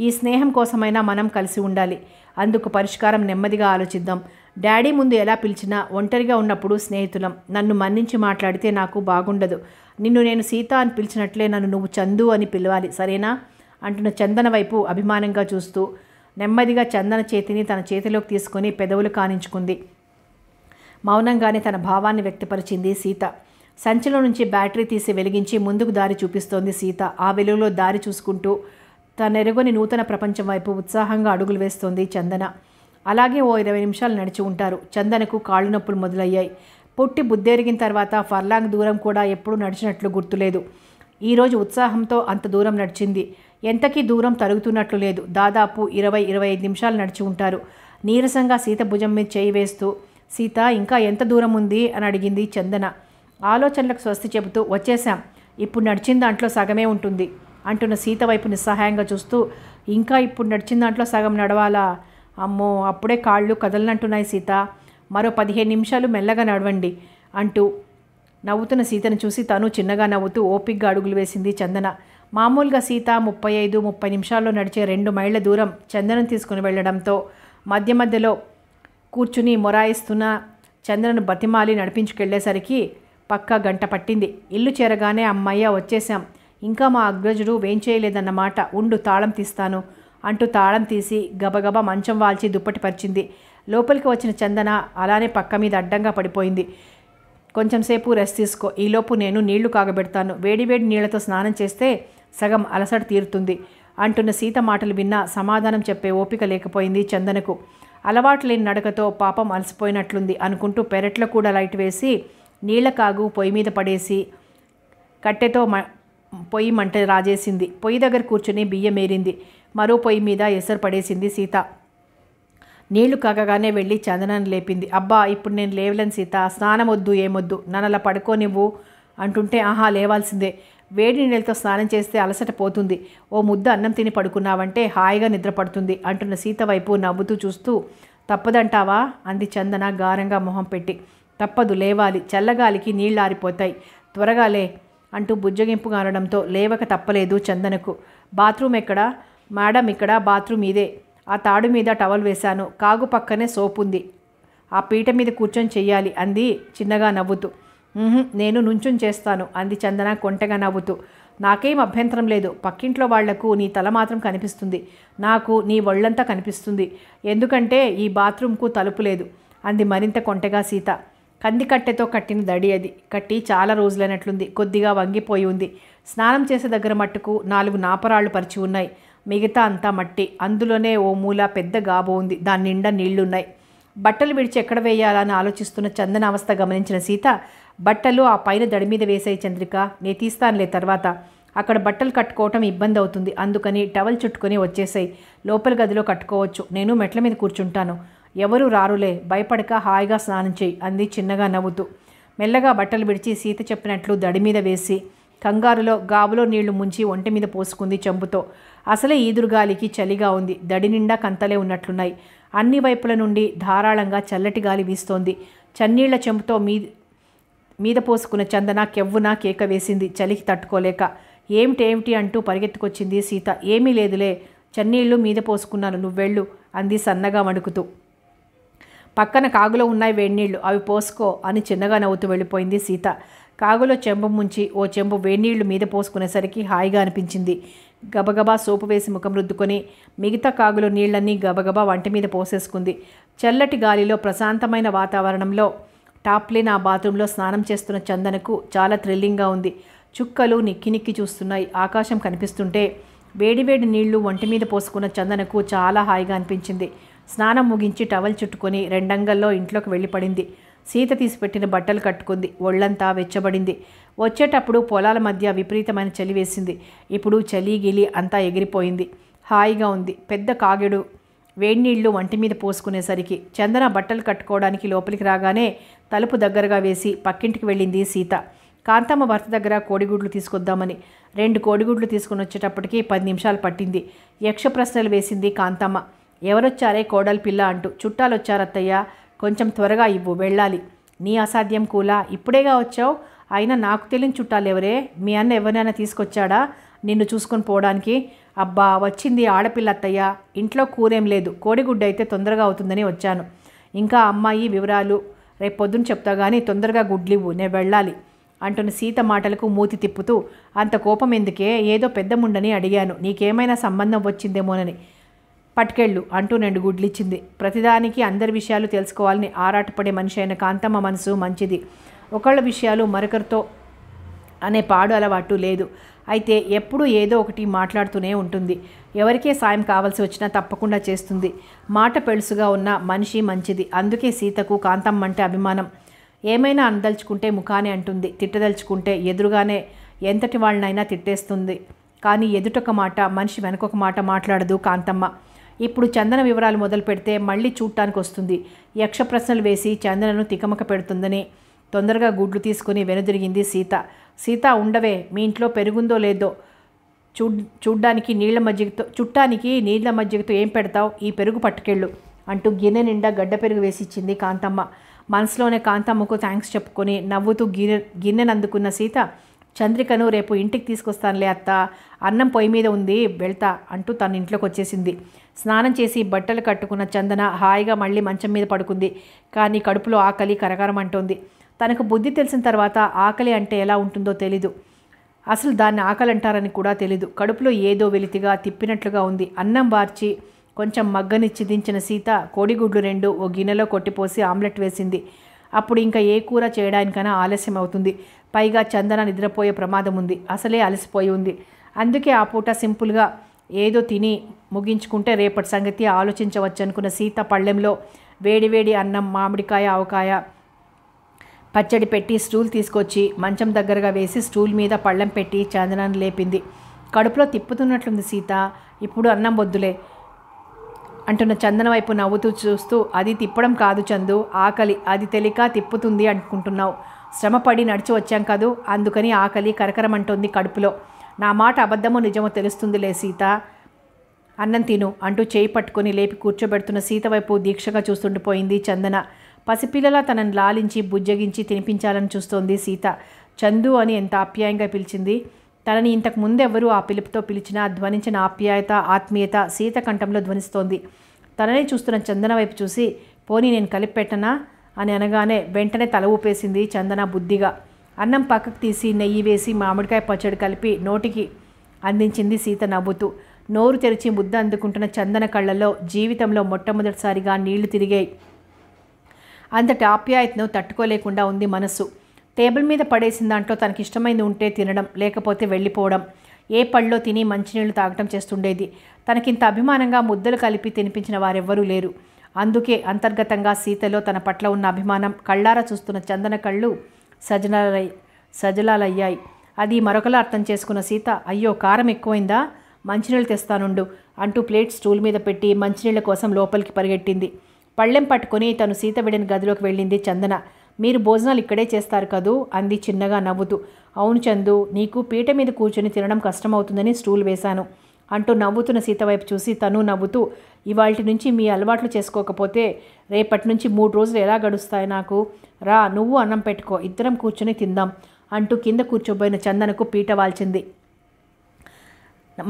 ఈ స్నేహం కోసమైనా మనం కలిసి ఉండాలి అందుకు పరిష్కారం నెమ్మదిగా ఆలోచిద్దాం డాడీ ముందు ఎలా పిలిచినా ఒంటరిగా ఉన్నప్పుడు స్నేహితులం నన్ను మన్నించి మాట్లాడితే నాకు బాగుండదు నిన్ను నేను సీత అని పిలిచినట్లే నన్ను నువ్వు చందు అని పిలవాలి సరేనా అంటున్న చందన వైపు అభిమానంగా చూస్తూ నెమ్మదిగా చందన చేతిని తన చేతిలోకి తీసుకొని పెదవులు కానించుకుంది మౌనంగానే తన భావాన్ని వ్యక్తపరిచింది సీత సంచిలో నుంచి బ్యాటరీ తీసి వెలిగించి ముందుకు దారి చూపిస్తోంది సీత ఆ వెలుగులో దారి చూసుకుంటూ తనెరుగని నూతన ప్రపంచం వైపు ఉత్సాహంగా అడుగులు వేస్తోంది చందన అలాగే ఓ ఇరవై నిమిషాలు నడిచి ఉంటారు చందనకు కాళ్ళు నొప్పులు మొదలయ్యాయి పొట్టి బుద్ధెరిగిన తర్వాత ఫర్లాంగ్ దూరం కూడా ఎప్పుడు నడిచినట్లు గుర్తులేదు ఈరోజు ఉత్సాహంతో అంత దూరం నడిచింది ఎంతకీ దూరం తరుగుతున్నట్లు లేదు దాదాపు ఇరవై ఇరవై ఐదు నిమిషాలు నడిచి ఉంటారు నీరసంగా సీత భుజం మీద చేయి వేస్తూ సీత ఇంకా ఎంత దూరం ఉంది అని అడిగింది చందన ఆలోచనలకు స్వస్తి చెబుతూ వచ్చేశాం ఇప్పుడు నడిచిన దాంట్లో సగమే ఉంటుంది అంటున్న సీత వైపు నిస్సహాయంగా చూస్తూ ఇంకా ఇప్పుడు నడిచిన దాంట్లో సగం నడవాలా అమ్మో అప్పుడే కాళ్ళు కదలనంటున్నాయి సీత మరో పదిహేను నిమిషాలు మెల్లగా నడవండి అంటూ నవ్వుతున్న సీతను చూసి తను చిన్నగా నవ్వుతూ ఓపిక్గా అడుగులు వేసింది చందన మామూలుగా సీత ముప్పై ఐదు ముప్పై నిమిషాల్లో నడిచే రెండు మైళ్ళ దూరం చందనం తీసుకుని వెళ్ళడంతో మధ్య మధ్యలో కూర్చుని మొరాయిస్తున్న చందనను బతిమాలి నడిపించుకెళ్లేసరికి పక్కా గంట పట్టింది ఇల్లు చేరగానే అమ్మయ్య వచ్చేశాం ఇంకా మా అగ్రజుడు వేంచేయలేదన్నమాట ఉండు తాళం తీస్తాను అంటూ తాళం తీసి గబగబా మంచం వాల్చి దుప్పటి పరిచింది లోపలికి వచ్చిన చందన అలానే పక్క మీద అడ్డంగా పడిపోయింది కొంచెంసేపు రెస్ట్ తీసుకో ఈలోపు నేను నీళ్లు కాగబెడతాను వేడివేడి నీళ్లతో స్నానం చేస్తే సగం అలసట తీరుతుంది అంటున్న సీత మాటలు విన్నా సమాధానం చెప్పే ఓపిక లేకపోయింది చందనకు అలవాటు లేని నడకతో పాపం అలసిపోయినట్లుంది అనుకుంటూ పెరట్లో కూడా లైట్ వేసి నీళ్ల కాగు పొయ్యి మీద పడేసి కట్టెతో మ పొయ్యి మంట రాజేసింది పొయ్యి దగ్గర కూర్చుని బియ్యం ఏరింది మరో పొయ్యి మీద ఎసరు పడేసింది సీత నీళ్లు కాగగానే వెళ్ళి చందనాన్ని లేపింది అబ్బా ఇప్పుడు నేను లేవలేను సీత స్నానం వద్దు ఏమొద్దు నన్ను పడుకో నువ్వు అంటుంటే ఆహా లేవాల్సిందే వేడి నీళ్ళతో స్నానం చేస్తే అలసట పోతుంది ఓ ముద్ద అన్నం తిని పడుకున్నావంటే హాయిగా నిద్రపడుతుంది అంటున్న సీత వైపు నవ్వుతూ చూస్తూ తప్పదంటావా అంది చందన గారంగా మొహం పెట్టి తప్పదు లేవాలి చల్లగాలికి నీళ్ళారిపోతాయి త్వరగాలే అంటూ బుజ్జగింపు కానడంతో లేవక తప్పలేదు చందనకు బాత్రూమ్ ఎక్కడ మేడం ఇక్కడ బాత్రూమ్ ఇదే ఆ తాడు మీద టవల్ వేశాను కాగు పక్కనే సోప్ ఉంది ఆ పీట మీద కూర్చొని చెయ్యాలి అంది చిన్నగా నవ్వుతూ నేను నుంచుని చేస్తాను అంది చందన కొంటగా నవ్వుతూ నాకేం అభ్యంతరం లేదు పక్కింట్లో వాళ్లకు నీ తల మాత్రం కనిపిస్తుంది నాకు నీ ఒళ్ళంతా కనిపిస్తుంది ఎందుకంటే ఈ బాత్రూమ్కు తలుపు లేదు అంది మరింత కొంటగా సీత కంది కట్టెతో కట్టిన దడి అది కట్టి చాలా రోజులైనట్లుంది కొద్దిగా వంగిపోయి ఉంది స్నానం చేసే దగ్గర మట్టుకు నాలుగు నాపరాళ్లు పరిచి ఉన్నాయి మిగతా అంతా మట్టి అందులోనే ఓ మూల పెద్ద గాబో ఉంది దాని నిండా నీళ్లున్నాయి బట్టలు విడిచి ఎక్కడ వేయాలని ఆలోచిస్తున్న చందన అవస్థ గమనించిన సీత బట్టలు ఆ పైన దడి మీద వేసాయి చంద్రిక నే తీస్తానులే తర్వాత అక్కడ బట్టలు కట్టుకోవటం ఇబ్బంది అవుతుంది అందుకని టవల్ చుట్టుకొని వచ్చేసాయి లోపల గదిలో కట్టుకోవచ్చు నేను మెట్ల మీద కూర్చుంటాను ఎవరు రారులే భయపడక హాయిగా స్నానం చేయి అంది చిన్నగా నవ్వుతూ మెల్లగా బట్టలు విడిచి సీత చెప్పినట్లు దడి మీద వేసి కంగారులో గాబులో నీళ్లు ముంచి ఒంటి మీద పోసుకుంది చెంపుతో అసలే ఈదురుగాలికి చలిగా ఉంది దడి నిండా కంతలే ఉన్నట్లున్నాయి అన్ని వైపుల నుండి ధారాళంగా చల్లటి గాలి వీస్తోంది చన్నీళ్ల చెంపుతో మీ మీద పోసుకున్న చందన కెవ్వున కేక వేసింది చలికి తట్టుకోలేక ఏమిటేమిటి అంటూ పరిగెత్తుకొచ్చింది సీత ఏమీ లేదులే చన్నీళ్లు మీద పోసుకున్నాను నువ్వెళ్ళు అంది సన్నగా వణుకుతూ పక్కన కాగులో ఉన్నాయి వేడినీళ్లు అవి పోసుకో అని చిన్నగా నవ్వుతూ వెళ్ళిపోయింది సీత కాగులో చెంబు ముంచి ఓ చెంబు వేణీళ్లు మీద పోసుకునేసరికి హాయిగా అనిపించింది గబగబా సోపు వేసి ముఖం రుద్దుకొని మిగతా కాగులో నీళ్లన్నీ గబగబా వంట మీద పోసేసుకుంది చల్లటి గాలిలో ప్రశాంతమైన వాతావరణంలో టాప్లేన్ ఆ బాత్రూంలో స్నానం చేస్తున్న చందనకు చాలా థ్రిల్లింగ్గా ఉంది చుక్కలు నిక్కి నిక్కి చూస్తున్నాయి ఆకాశం కనిపిస్తుంటే వేడివేడి నీళ్లు వంటి మీద పోసుకున్న చందనకు చాలా హాయిగా అనిపించింది స్నానం ముగించి టవల్ చుట్టుకొని రెండంగల్లో ఇంట్లోకి వెళ్ళిపడింది సీత తీసిపెట్టిన బట్టలు కట్టుకుంది ఒళ్ళంతా వెచ్చబడింది వచ్చేటప్పుడు పొలాల మధ్య విపరీతమైన చలి వేసింది ఇప్పుడు చలి గిలి అంతా ఎగిరిపోయింది హాయిగా ఉంది పెద్ద కాగెడు వేడినీళ్లు వంటి మీద పోసుకునేసరికి చందన బట్టలు కట్టుకోవడానికి లోపలికి రాగానే తలుపు దగ్గరగా వేసి పక్కింటికి వెళ్ళింది సీత కాంతమ్మ భర్త దగ్గర కోడిగుడ్లు తీసుకొద్దామని రెండు కోడిగుడ్లు తీసుకుని వచ్చేటప్పటికి పది నిమిషాలు పట్టింది యక్ష ప్రశ్నలు వేసింది కాంతమ్మ ఎవరొచ్చారే కోడల్ పిల్ల అంటూ చుట్టాలొచ్చారత్తయ్య కొంచెం త్వరగా ఇవ్వు వెళ్ళాలి నీ అసాధ్యం కూల ఇప్పుడేగా వచ్చావు అయినా నాకు తెలియని చుట్టాలు ఎవరే మీ అన్న ఎవరినైనా తీసుకొచ్చాడా నిన్ను చూసుకొని పోవడానికి అబ్బా వచ్చింది ఆడపిల్ల అత్తయ్య ఇంట్లో కూరేం లేదు కోడిగుడ్డ అయితే తొందరగా అవుతుందని వచ్చాను ఇంకా అమ్మాయి వివరాలు రేపు పొద్దున చెప్తా కానీ తొందరగా గుడ్లివ్వు నేను వెళ్ళాలి అంటున్న సీత మాటలకు మూతి తిప్పుతూ అంత కోపం ఎందుకే ఏదో పెద్దముండని అడిగాను నీకేమైనా సంబంధం వచ్చిందేమోనని పట్టుకెళ్ళు అంటూ రెండు గుడ్లిచ్చింది ప్రతిదానికి అందరి విషయాలు తెలుసుకోవాలని ఆరాటపడే మనిషి అయిన కాంతమ్మ మనసు మంచిది ఒకళ్ళ విషయాలు మరొకరితో అనే పాడు అలవాటు లేదు అయితే ఎప్పుడూ ఏదో ఒకటి మాట్లాడుతూనే ఉంటుంది ఎవరికే సాయం కావాల్సి వచ్చినా తప్పకుండా చేస్తుంది మాట పెళుసుగా ఉన్న మనిషి మంచిది అందుకే సీతకు కాంతమ్మ అంటే అభిమానం ఏమైనా అందదలుచుకుంటే ముఖానే అంటుంది తిట్టదలుచుకుంటే ఎదురుగానే ఎంతటి వాళ్ళనైనా తిట్టేస్తుంది కానీ ఎదుటొక మాట మనిషి వెనకొక మాట మాట్లాడదు కాంతమ్మ ఇప్పుడు చందన వివరాలు మొదలు పెడితే మళ్ళీ చూడటానికి వస్తుంది యక్ష ప్రశ్నలు వేసి చందనను తికమక పెడుతుందని తొందరగా గుడ్లు తీసుకుని వెనుదిరిగింది సీత సీత ఉండవే మీ ఇంట్లో పెరుగుందో లేదో చూ చూడ్డానికి నీళ్ల మజ్జిగతో చుట్టానికి నీళ్ల మజ్జిగతో ఏం పెడతావు ఈ పెరుగు పట్టుకెళ్ళు అంటూ గిన్నె నిండా గడ్డ పెరుగు వేసిచ్చింది కాంతమ్మ మనసులోనే కాంతమ్మకు థ్యాంక్స్ చెప్పుకొని నవ్వుతూ గిన్నె గిన్నెనందుకున్న సీత చంద్రికను రేపు ఇంటికి తీసుకొస్తానులే అత్త అన్నం పొయ్యి మీద ఉంది వెళ్తా అంటూ తన ఇంట్లోకి వచ్చేసింది స్నానం చేసి బట్టలు కట్టుకున్న చందన హాయిగా మళ్ళీ మంచం మీద పడుకుంది కానీ కడుపులో ఆకలి కరకరం అంటోంది తనకు బుద్ధి తెలిసిన తర్వాత ఆకలి అంటే ఎలా ఉంటుందో తెలీదు అసలు దాన్ని ఆకలి అంటారని కూడా తెలీదు కడుపులో ఏదో వెలితిగా తిప్పినట్లుగా ఉంది అన్నం వార్చి కొంచెం మగ్గని చిదించిన సీత కోడిగుడ్లు రెండు ఓ గిన్నెలో కొట్టిపోసి ఆమ్లెట్ వేసింది అప్పుడు ఇంకా ఏ కూర చేయడానికైనా ఆలస్యం అవుతుంది పైగా చందన నిద్రపోయే ప్రమాదం ఉంది అసలే అలసిపోయి ఉంది అందుకే ఆ పూట సింపుల్గా ఏదో తిని ముగించుకుంటే రేపటి సంగతి ఆలోచించవచ్చు అనుకున్న సీత పళ్ళెంలో వేడివేడి అన్నం మామిడికాయ ఆవకాయ పచ్చడి పెట్టి స్టూల్ తీసుకొచ్చి మంచం దగ్గరగా వేసి స్టూల్ మీద పళ్ళెం పెట్టి చందనాన్ని లేపింది కడుపులో తిప్పుతున్నట్లుంది సీత ఇప్పుడు అన్నం వద్దులే అంటున్న చందన వైపు నవ్వుతూ చూస్తూ అది తిప్పడం కాదు చందు ఆకలి అది తెలిక తిప్పుతుంది అనుకుంటున్నావు శ్రమపడి నడిచి వచ్చాం కదూ అందుకని ఆకలి కరకరమంటోంది కడుపులో నా మాట అబద్ధము నిజమో తెలుస్తుందిలే సీత అన్నం తిను అంటూ చేయి పట్టుకుని లేపి కూర్చోబెడుతున్న సీత వైపు దీక్షగా చూస్తుండిపోయింది చందన పసిపిల్లల తనను లాలించి బుజ్జగించి తినిపించాలని చూస్తోంది సీత చందు అని ఎంత ఆప్యాయంగా పిలిచింది తనని ఇంతకు ముందెవ్వరూ ఆ పిలుపుతో పిలిచినా ధ్వనించిన ఆప్యాయత ఆత్మీయత సీత కంఠంలో ధ్వనిస్తోంది తననే చూస్తున్న చందన వైపు చూసి పోనీ నేను కలిపెట్టనా అని అనగానే వెంటనే తల ఊపేసింది చందన బుద్ధిగా అన్నం పక్కకు తీసి నెయ్యి వేసి మామిడికాయ పచ్చడి కలిపి నోటికి అందించింది సీత నవ్వుతూ నోరు తెరిచి ముద్ద అందుకుంటున్న చందన కళ్ళలో జీవితంలో మొట్టమొదటిసారిగా నీళ్లు తిరిగాయి అంతటి ఆప్యాయతను తట్టుకోలేకుండా ఉంది మనస్సు టేబుల్ మీద పడేసిన దాంట్లో తనకిష్టమైంది ఉంటే తినడం లేకపోతే వెళ్ళిపోవడం ఏ పళ్ళో తిని మంచినీళ్లు తాగటం చేస్తుండేది తనకింత అభిమానంగా ముద్దలు కలిపి తినిపించిన వారెవ్వరూ లేరు అందుకే అంతర్గతంగా సీతలో తన పట్ల ఉన్న అభిమానం కళ్ళారా చూస్తున్న చందన కళ్ళు సజలాలై సజలాలయ్యాయి అది మరొకలా అర్థం చేసుకున్న సీత అయ్యో కారం ఎక్కువైందా మంచినీళ్ళు తెస్తానుండు అంటూ ప్లేట్ స్టూల్ మీద పెట్టి మంచినీళ్ళ కోసం లోపలికి పరిగెట్టింది పళ్ళెం పట్టుకుని తను సీత విడిన గదిలోకి వెళ్ళింది చందన మీరు భోజనాలు ఇక్కడే చేస్తారు కదూ అంది చిన్నగా నవ్వుతూ అవును చందు నీకు పీట మీద కూర్చొని తినడం కష్టమవుతుందని స్టూల్ వేశాను అంటూ నవ్వుతున్న సీత వైపు చూసి తను నవ్వుతూ ఇవాళ నుంచి మీ అలవాట్లు చేసుకోకపోతే రేపటి నుంచి మూడు రోజులు ఎలా గడుస్తాయి నాకు రా నువ్వు అన్నం పెట్టుకో ఇద్దరం కూర్చొని తిందాం అంటూ కింద కూర్చోబోయిన చందనకు పీట వాల్చింది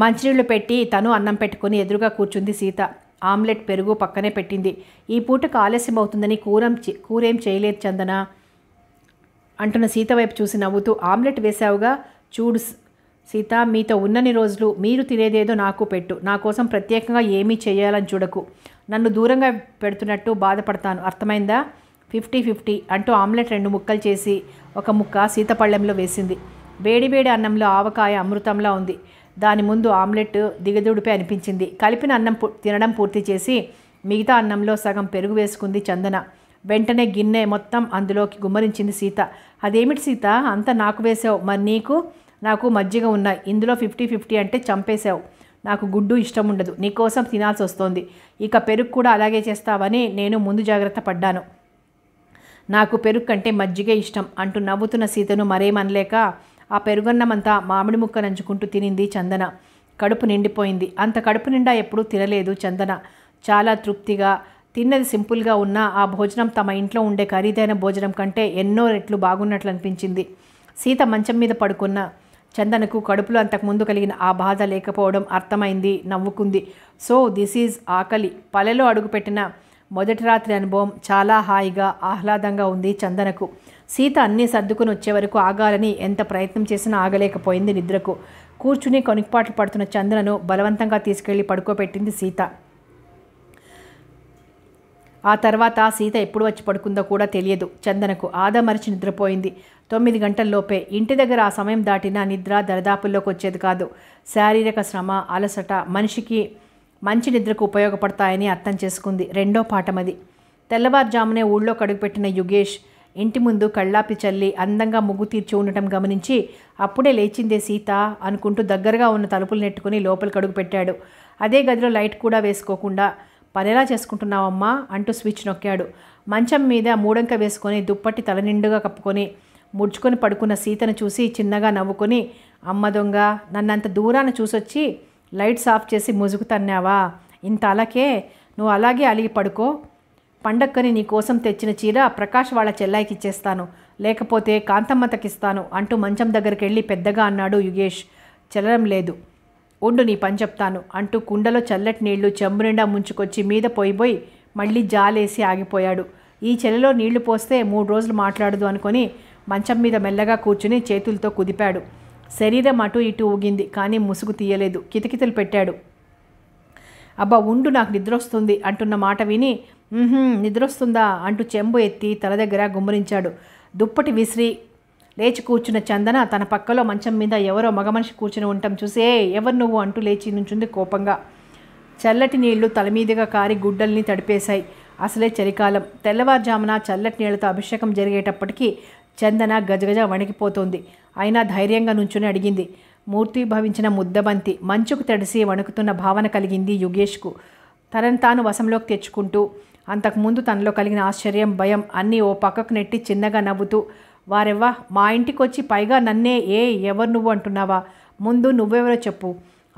మంచినీళ్ళు పెట్టి తను అన్నం పెట్టుకుని ఎదురుగా కూర్చుంది సీత ఆమ్లెట్ పెరుగు పక్కనే పెట్టింది ఈ పూటకు ఆలస్యం అవుతుందని కూరం కూరేం చేయలేదు చందన అంటున్న సీత వైపు చూసి నవ్వుతూ ఆమ్లెట్ వేశావుగా చూడు సీత మీతో ఉన్నని రోజులు మీరు తినేదేదో నాకు పెట్టు నా కోసం ప్రత్యేకంగా ఏమీ చేయాలని చూడకు నన్ను దూరంగా పెడుతున్నట్టు బాధపడతాను అర్థమైందా ఫిఫ్టీ ఫిఫ్టీ అంటూ ఆమ్లెట్ రెండు ముక్కలు చేసి ఒక ముక్క సీతపళ్ళెంలో వేసింది వేడివేడి అన్నంలో ఆవకాయ అమృతంలా ఉంది దాని ముందు ఆమ్లెట్ దిగదుడిపై అనిపించింది కలిపిన అన్నం తినడం పూర్తి చేసి మిగతా అన్నంలో సగం పెరుగు వేసుకుంది చందన వెంటనే గిన్నె మొత్తం అందులోకి గుమ్మరించింది సీత అదేమిటి సీత అంత నాకు వేసావు మరి నీకు నాకు మజ్జిగ ఉన్నాయి ఇందులో ఫిఫ్టీ ఫిఫ్టీ అంటే చంపేశావు నాకు గుడ్డు ఇష్టం ఉండదు నీకోసం తినాల్సి వస్తోంది ఇక పెరుగు కూడా అలాగే చేస్తావని నేను ముందు జాగ్రత్త పడ్డాను నాకు పెరుగు కంటే మజ్జిగే ఇష్టం అంటూ నవ్వుతున్న సీతను మరేమనలేక ఆ పెరుగన్నమంతా మామిడి ముక్క నంచుకుంటూ తినింది చందన కడుపు నిండిపోయింది అంత కడుపు నిండా ఎప్పుడూ తినలేదు చందన చాలా తృప్తిగా తిన్నది సింపుల్గా ఉన్న ఆ భోజనం తమ ఇంట్లో ఉండే ఖరీదైన భోజనం కంటే ఎన్నో రెట్లు బాగున్నట్లు అనిపించింది సీత మంచం మీద పడుకున్న చందనకు కడుపులో అంతకుముందు కలిగిన ఆ బాధ లేకపోవడం అర్థమైంది నవ్వుకుంది సో దిస్ ఈజ్ ఆకలి పల్లెలో అడుగుపెట్టిన మొదటి రాత్రి అనుభవం చాలా హాయిగా ఆహ్లాదంగా ఉంది చందనకు సీత అన్నీ సర్దుకుని వచ్చే వరకు ఆగాలని ఎంత ప్రయత్నం చేసినా ఆగలేకపోయింది నిద్రకు కూర్చుని కొనుక్పాట్లు పడుతున్న చందనను బలవంతంగా తీసుకెళ్లి పడుకోబెట్టింది సీత ఆ తర్వాత సీత ఎప్పుడు వచ్చి పడుకుందో కూడా తెలియదు చందనకు ఆదమరిచి నిద్రపోయింది తొమ్మిది గంటల్లోపే ఇంటి దగ్గర ఆ సమయం దాటిన నిద్ర దరిదాపుల్లోకి వచ్చేది కాదు శారీరక శ్రమ అలసట మనిషికి మంచి నిద్రకు ఉపయోగపడతాయని అర్థం చేసుకుంది రెండో పాఠమది తెల్లవారుజామునే ఊళ్ళో కడుగుపెట్టిన యుగేష్ ఇంటి ముందు కళ్ళాపి చల్లి అందంగా ముగ్గు తీర్చి ఉండటం గమనించి అప్పుడే లేచిందే సీత అనుకుంటూ దగ్గరగా ఉన్న తలుపులు నెట్టుకుని లోపలికి కడుగు పెట్టాడు అదే గదిలో లైట్ కూడా వేసుకోకుండా పనేలా చేసుకుంటున్నావమ్మా అంటూ స్విచ్ నొక్కాడు మంచం మీద మూడంక వేసుకొని దుప్పటి తల నిండుగా కప్పుకొని ముడుచుకొని పడుకున్న సీతను చూసి చిన్నగా నవ్వుకొని అమ్మ దొంగ నన్నంత దూరాన చూసొచ్చి లైట్స్ ఆఫ్ చేసి ముసుగు తన్నావా ఇంత అలాగే నువ్వు అలాగే అలిగి పడుకో పండక్కని నీ కోసం తెచ్చిన చీర ప్రకాష్ వాళ్ళ చెల్లాయికి ఇచ్చేస్తాను లేకపోతే కాంతమ్మతకిస్తాను అంటూ మంచం దగ్గరికి వెళ్ళి పెద్దగా అన్నాడు యుగేష్ చెల్లడం లేదు ఉండు నీ పని చెప్తాను అంటూ కుండలో చల్లటి నీళ్లు చెంబు నిండా ముంచుకొచ్చి మీద పోయిపోయి మళ్ళీ జాలేసి ఆగిపోయాడు ఈ చెలలో నీళ్లు పోస్తే మూడు రోజులు మాట్లాడదు అనుకొని మంచం మీద మెల్లగా కూర్చుని చేతులతో కుదిపాడు శరీరం అటు ఇటు ఊగింది కానీ ముసుగు తీయలేదు కితకితలు పెట్టాడు అబ్బా ఉండు నాకు నిద్రొస్తుంది అంటున్న మాట విని నిద్రొస్తుందా అంటూ చెంబు ఎత్తి తల దగ్గర గుమ్మరించాడు దుప్పటి విసిరి లేచి కూర్చున్న చందన తన పక్కలో మంచం మీద ఎవరో మగమనిషి కూర్చుని ఉండటం చూసే ఎవరు నువ్వు అంటూ లేచి నుంచుంది కోపంగా చల్లటి నీళ్లు తలమీదిగా కారి గుడ్డల్ని తడిపేశాయి అసలే చలికాలం తెల్లవారుజామున చల్లటి నీళ్లతో అభిషేకం జరిగేటప్పటికీ చందన గజగజ వణికిపోతుంది అయినా ధైర్యంగా నుంచుని అడిగింది మూర్తి భవించిన ముద్దబంతి మంచుకు తడిసి వణుకుతున్న భావన కలిగింది యుగేష్కు తనను తాను వశంలోకి తెచ్చుకుంటూ అంతకుముందు తనలో కలిగిన ఆశ్చర్యం భయం అన్నీ ఓ పక్కకు నెట్టి చిన్నగా నవ్వుతూ వారెవ్వా మా ఇంటికి వచ్చి పైగా నన్నే ఏ ఎవరు నువ్వు అంటున్నావా ముందు నువ్వెవరో చెప్పు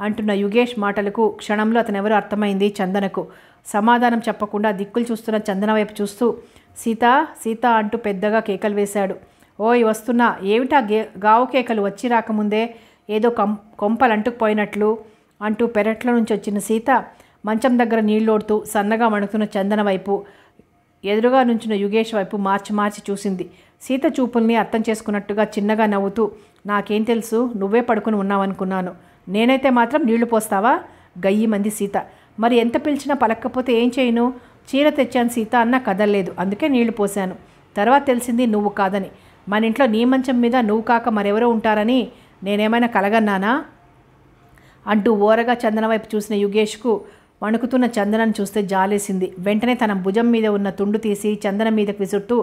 అంటున్న యుగేష్ మాటలకు క్షణంలో అతనెవరో అర్థమైంది చందనకు సమాధానం చెప్పకుండా దిక్కులు చూస్తున్న చందన వైపు చూస్తూ సీత సీత అంటూ పెద్దగా కేకలు వేశాడు ఓయ్ వస్తున్నా ఏమిటా గే గావు కేకలు వచ్చి రాకముందే ఏదో కం కొంపలు అంటుకుపోయినట్లు అంటూ పెరట్లో నుంచి వచ్చిన సీత మంచం దగ్గర నీళ్ళోడుతూ సన్నగా మణుకుతున్న చందన వైపు ఎదురుగా నుంచిన యుగేష్ వైపు మార్చి మార్చి చూసింది సీత చూపుల్ని అర్థం చేసుకున్నట్టుగా చిన్నగా నవ్వుతూ నాకేం తెలుసు నువ్వే పడుకుని ఉన్నావనుకున్నాను నేనైతే మాత్రం నీళ్లు పోస్తావా గయ్యి మంది సీత మరి ఎంత పిలిచినా పలక్కపోతే ఏం చేయను చీర తెచ్చాను సీత అన్న కదలలేదు అందుకే నీళ్లు పోశాను తర్వాత తెలిసింది నువ్వు కాదని మన ఇంట్లో నీ మంచం మీద నువ్వు కాక మరెవరో ఉంటారని నేనేమైనా కలగన్నానా అంటూ ఓరగా చందన వైపు చూసిన యుగేష్కు వణుకుతున్న చందనను చూస్తే జాలేసింది వెంటనే తన భుజం మీద ఉన్న తుండు తీసి చందన మీదకు విసురుతూ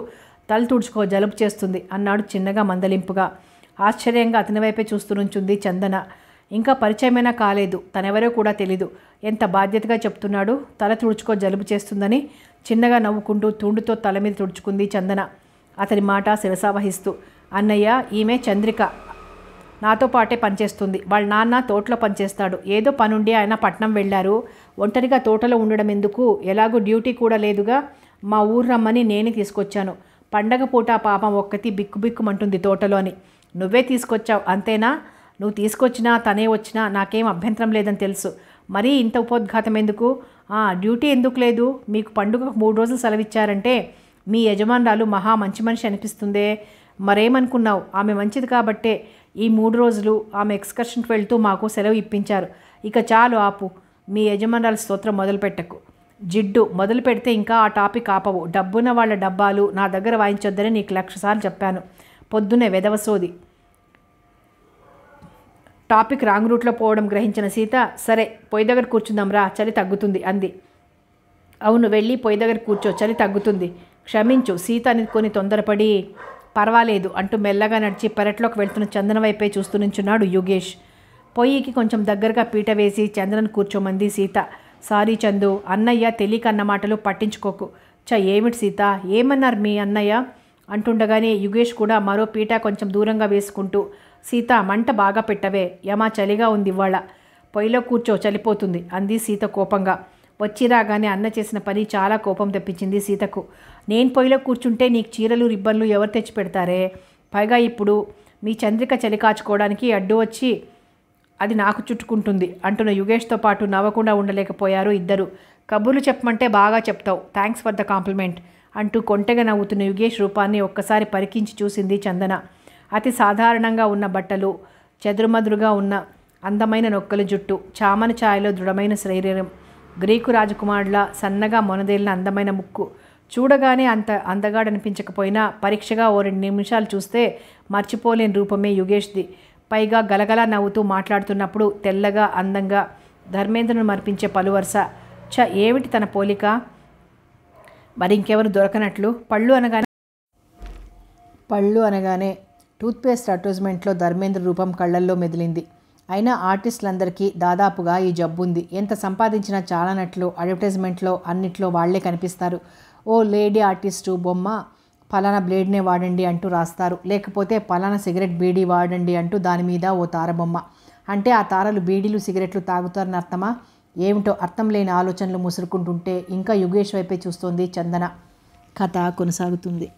తల తుడుచుకో జలుబు చేస్తుంది అన్నాడు చిన్నగా మందలింపుగా ఆశ్చర్యంగా అతని వైపే చూస్తూనుంచుంది చందన ఇంకా పరిచయమైనా కాలేదు తనెవరో కూడా తెలీదు ఎంత బాధ్యతగా చెప్తున్నాడు తల తుడుచుకో జలుబు చేస్తుందని చిన్నగా నవ్వుకుంటూ తుండుతో తల మీద తుడుచుకుంది చందన అతని మాట శిరసావహిస్తూ అన్నయ్య ఈమె చంద్రిక నాతో పాటే పనిచేస్తుంది వాళ్ళ నాన్న తోటలో పనిచేస్తాడు ఏదో పనుండి ఆయన పట్నం వెళ్ళారు ఒంటరిగా తోటలో ఉండడం ఎందుకు ఎలాగూ డ్యూటీ కూడా లేదుగా మా ఊరు రమ్మని నేనే తీసుకొచ్చాను పండగ పూట పాపం ఒక్కతి బిక్కుబిక్కుమంటుంది తోటలోని నువ్వే తీసుకొచ్చావు అంతేనా నువ్వు తీసుకొచ్చినా తనే వచ్చినా నాకేం అభ్యంతరం లేదని తెలుసు మరీ ఇంత ఉపోద్ఘాతం ఎందుకు డ్యూటీ ఎందుకు లేదు మీకు పండుగ మూడు రోజులు సెలవిచ్చారంటే మీ యజమానురాలు మహా మంచి మనిషి అనిపిస్తుందే మరేమనుకున్నావు ఆమె మంచిది కాబట్టే ఈ మూడు రోజులు ఆమె ఎక్స్కర్షన్కి వెళ్తూ మాకు సెలవు ఇప్పించారు ఇక చాలు ఆపు మీ యజమానురాలు స్తోత్రం మొదలుపెట్టకు జిడ్డు మొదలు పెడితే ఇంకా ఆ టాపిక్ ఆపవు డబ్బున్న వాళ్ళ డబ్బాలు నా దగ్గర వాయించొద్దని నీకు లక్షసార్లు చెప్పాను పొద్దునే వెదవసోది టాపిక్ రాంగ్ రూట్లో పోవడం గ్రహించిన సీత సరే పొయ్యి దగ్గర కూర్చుందాం రా చలి తగ్గుతుంది అంది అవును వెళ్ళి పొయ్యి దగ్గర కూర్చో చలి తగ్గుతుంది క్షమించు సీత కొని తొందరపడి పర్వాలేదు అంటూ మెల్లగా నడిచి పెరట్లోకి వెళ్తున్న చందన వైపే చూస్తూ నించున్నాడు యోగేష్ పొయ్యికి కొంచెం దగ్గరగా పీట వేసి చందనను కూర్చోమంది సీత సారీ చందు అన్నయ్య తెలియక అన్న మాటలు పట్టించుకోకు చ ఏమిటి సీత ఏమన్నారు మీ అన్నయ్య అంటుండగానే యుగేష్ కూడా మరో పీట కొంచెం దూరంగా వేసుకుంటూ సీత మంట బాగా పెట్టవే యమా చలిగా ఉంది ఇవాళ పొయ్యిలో కూర్చో చలిపోతుంది అంది సీత కోపంగా వచ్చి రాగానే అన్న చేసిన పని చాలా కోపం తెప్పించింది సీతకు నేను పొయ్యిలో కూర్చుంటే నీకు చీరలు రిబ్బన్లు ఎవరు తెచ్చి పెడతారే పైగా ఇప్పుడు మీ చంద్రిక చలి కాచుకోవడానికి అడ్డు వచ్చి అది నాకు చుట్టుకుంటుంది అంటున్న యుగేష్తో పాటు నవ్వకుండా ఉండలేకపోయారు ఇద్దరు కబుర్లు చెప్పమంటే బాగా చెప్తావు థ్యాంక్స్ ఫర్ ద కాంప్లిమెంట్ అంటూ కొంటెగా నవ్వుతున్న యుగేష్ రూపాన్ని ఒక్కసారి పరికించి చూసింది చందన అతి సాధారణంగా ఉన్న బట్టలు చెదురుమదురుగా ఉన్న అందమైన నొక్కల జుట్టు చామన ఛాయలో దృఢమైన శరీరం గ్రీకు రాజకుమారుల సన్నగా మొనదేలిన అందమైన ముక్కు చూడగానే అంత అందగాడనిపించకపోయినా పరీక్షగా ఓ రెండు నిమిషాలు చూస్తే మర్చిపోలేని రూపమే యుగేష్ది పైగా గలగలా నవ్వుతూ మాట్లాడుతున్నప్పుడు తెల్లగా అందంగా ధర్మేంద్రను మర్పించే పలువరుస చ ఏమిటి తన పోలిక మరింకెవరు దొరకనట్లు పళ్ళు అనగానే పళ్ళు అనగానే టూత్పేస్ట్ అడ్వర్టైజ్మెంట్లో ధర్మేంద్ర రూపం కళ్ళల్లో మెదిలింది అయినా ఆర్టిస్టులందరికీ దాదాపుగా ఈ జబ్బు ఉంది ఎంత సంపాదించినా చాలా నట్లు అడ్వర్టైజ్మెంట్లో అన్నిట్లో వాళ్లే కనిపిస్తారు ఓ లేడీ ఆర్టిస్టు బొమ్మ పలానా బ్లేడ్నే వాడండి అంటూ రాస్తారు లేకపోతే పలానా సిగరెట్ బీడీ వాడండి అంటూ దాని మీద ఓ తారబొమ్మ అంటే ఆ తారలు బీడీలు సిగరెట్లు తాగుతారని అర్థమా ఏమిటో అర్థం లేని ఆలోచనలు ముసురుకుంటుంటే ఇంకా యుగేష్ వైపే చూస్తోంది చందన కథ కొనసాగుతుంది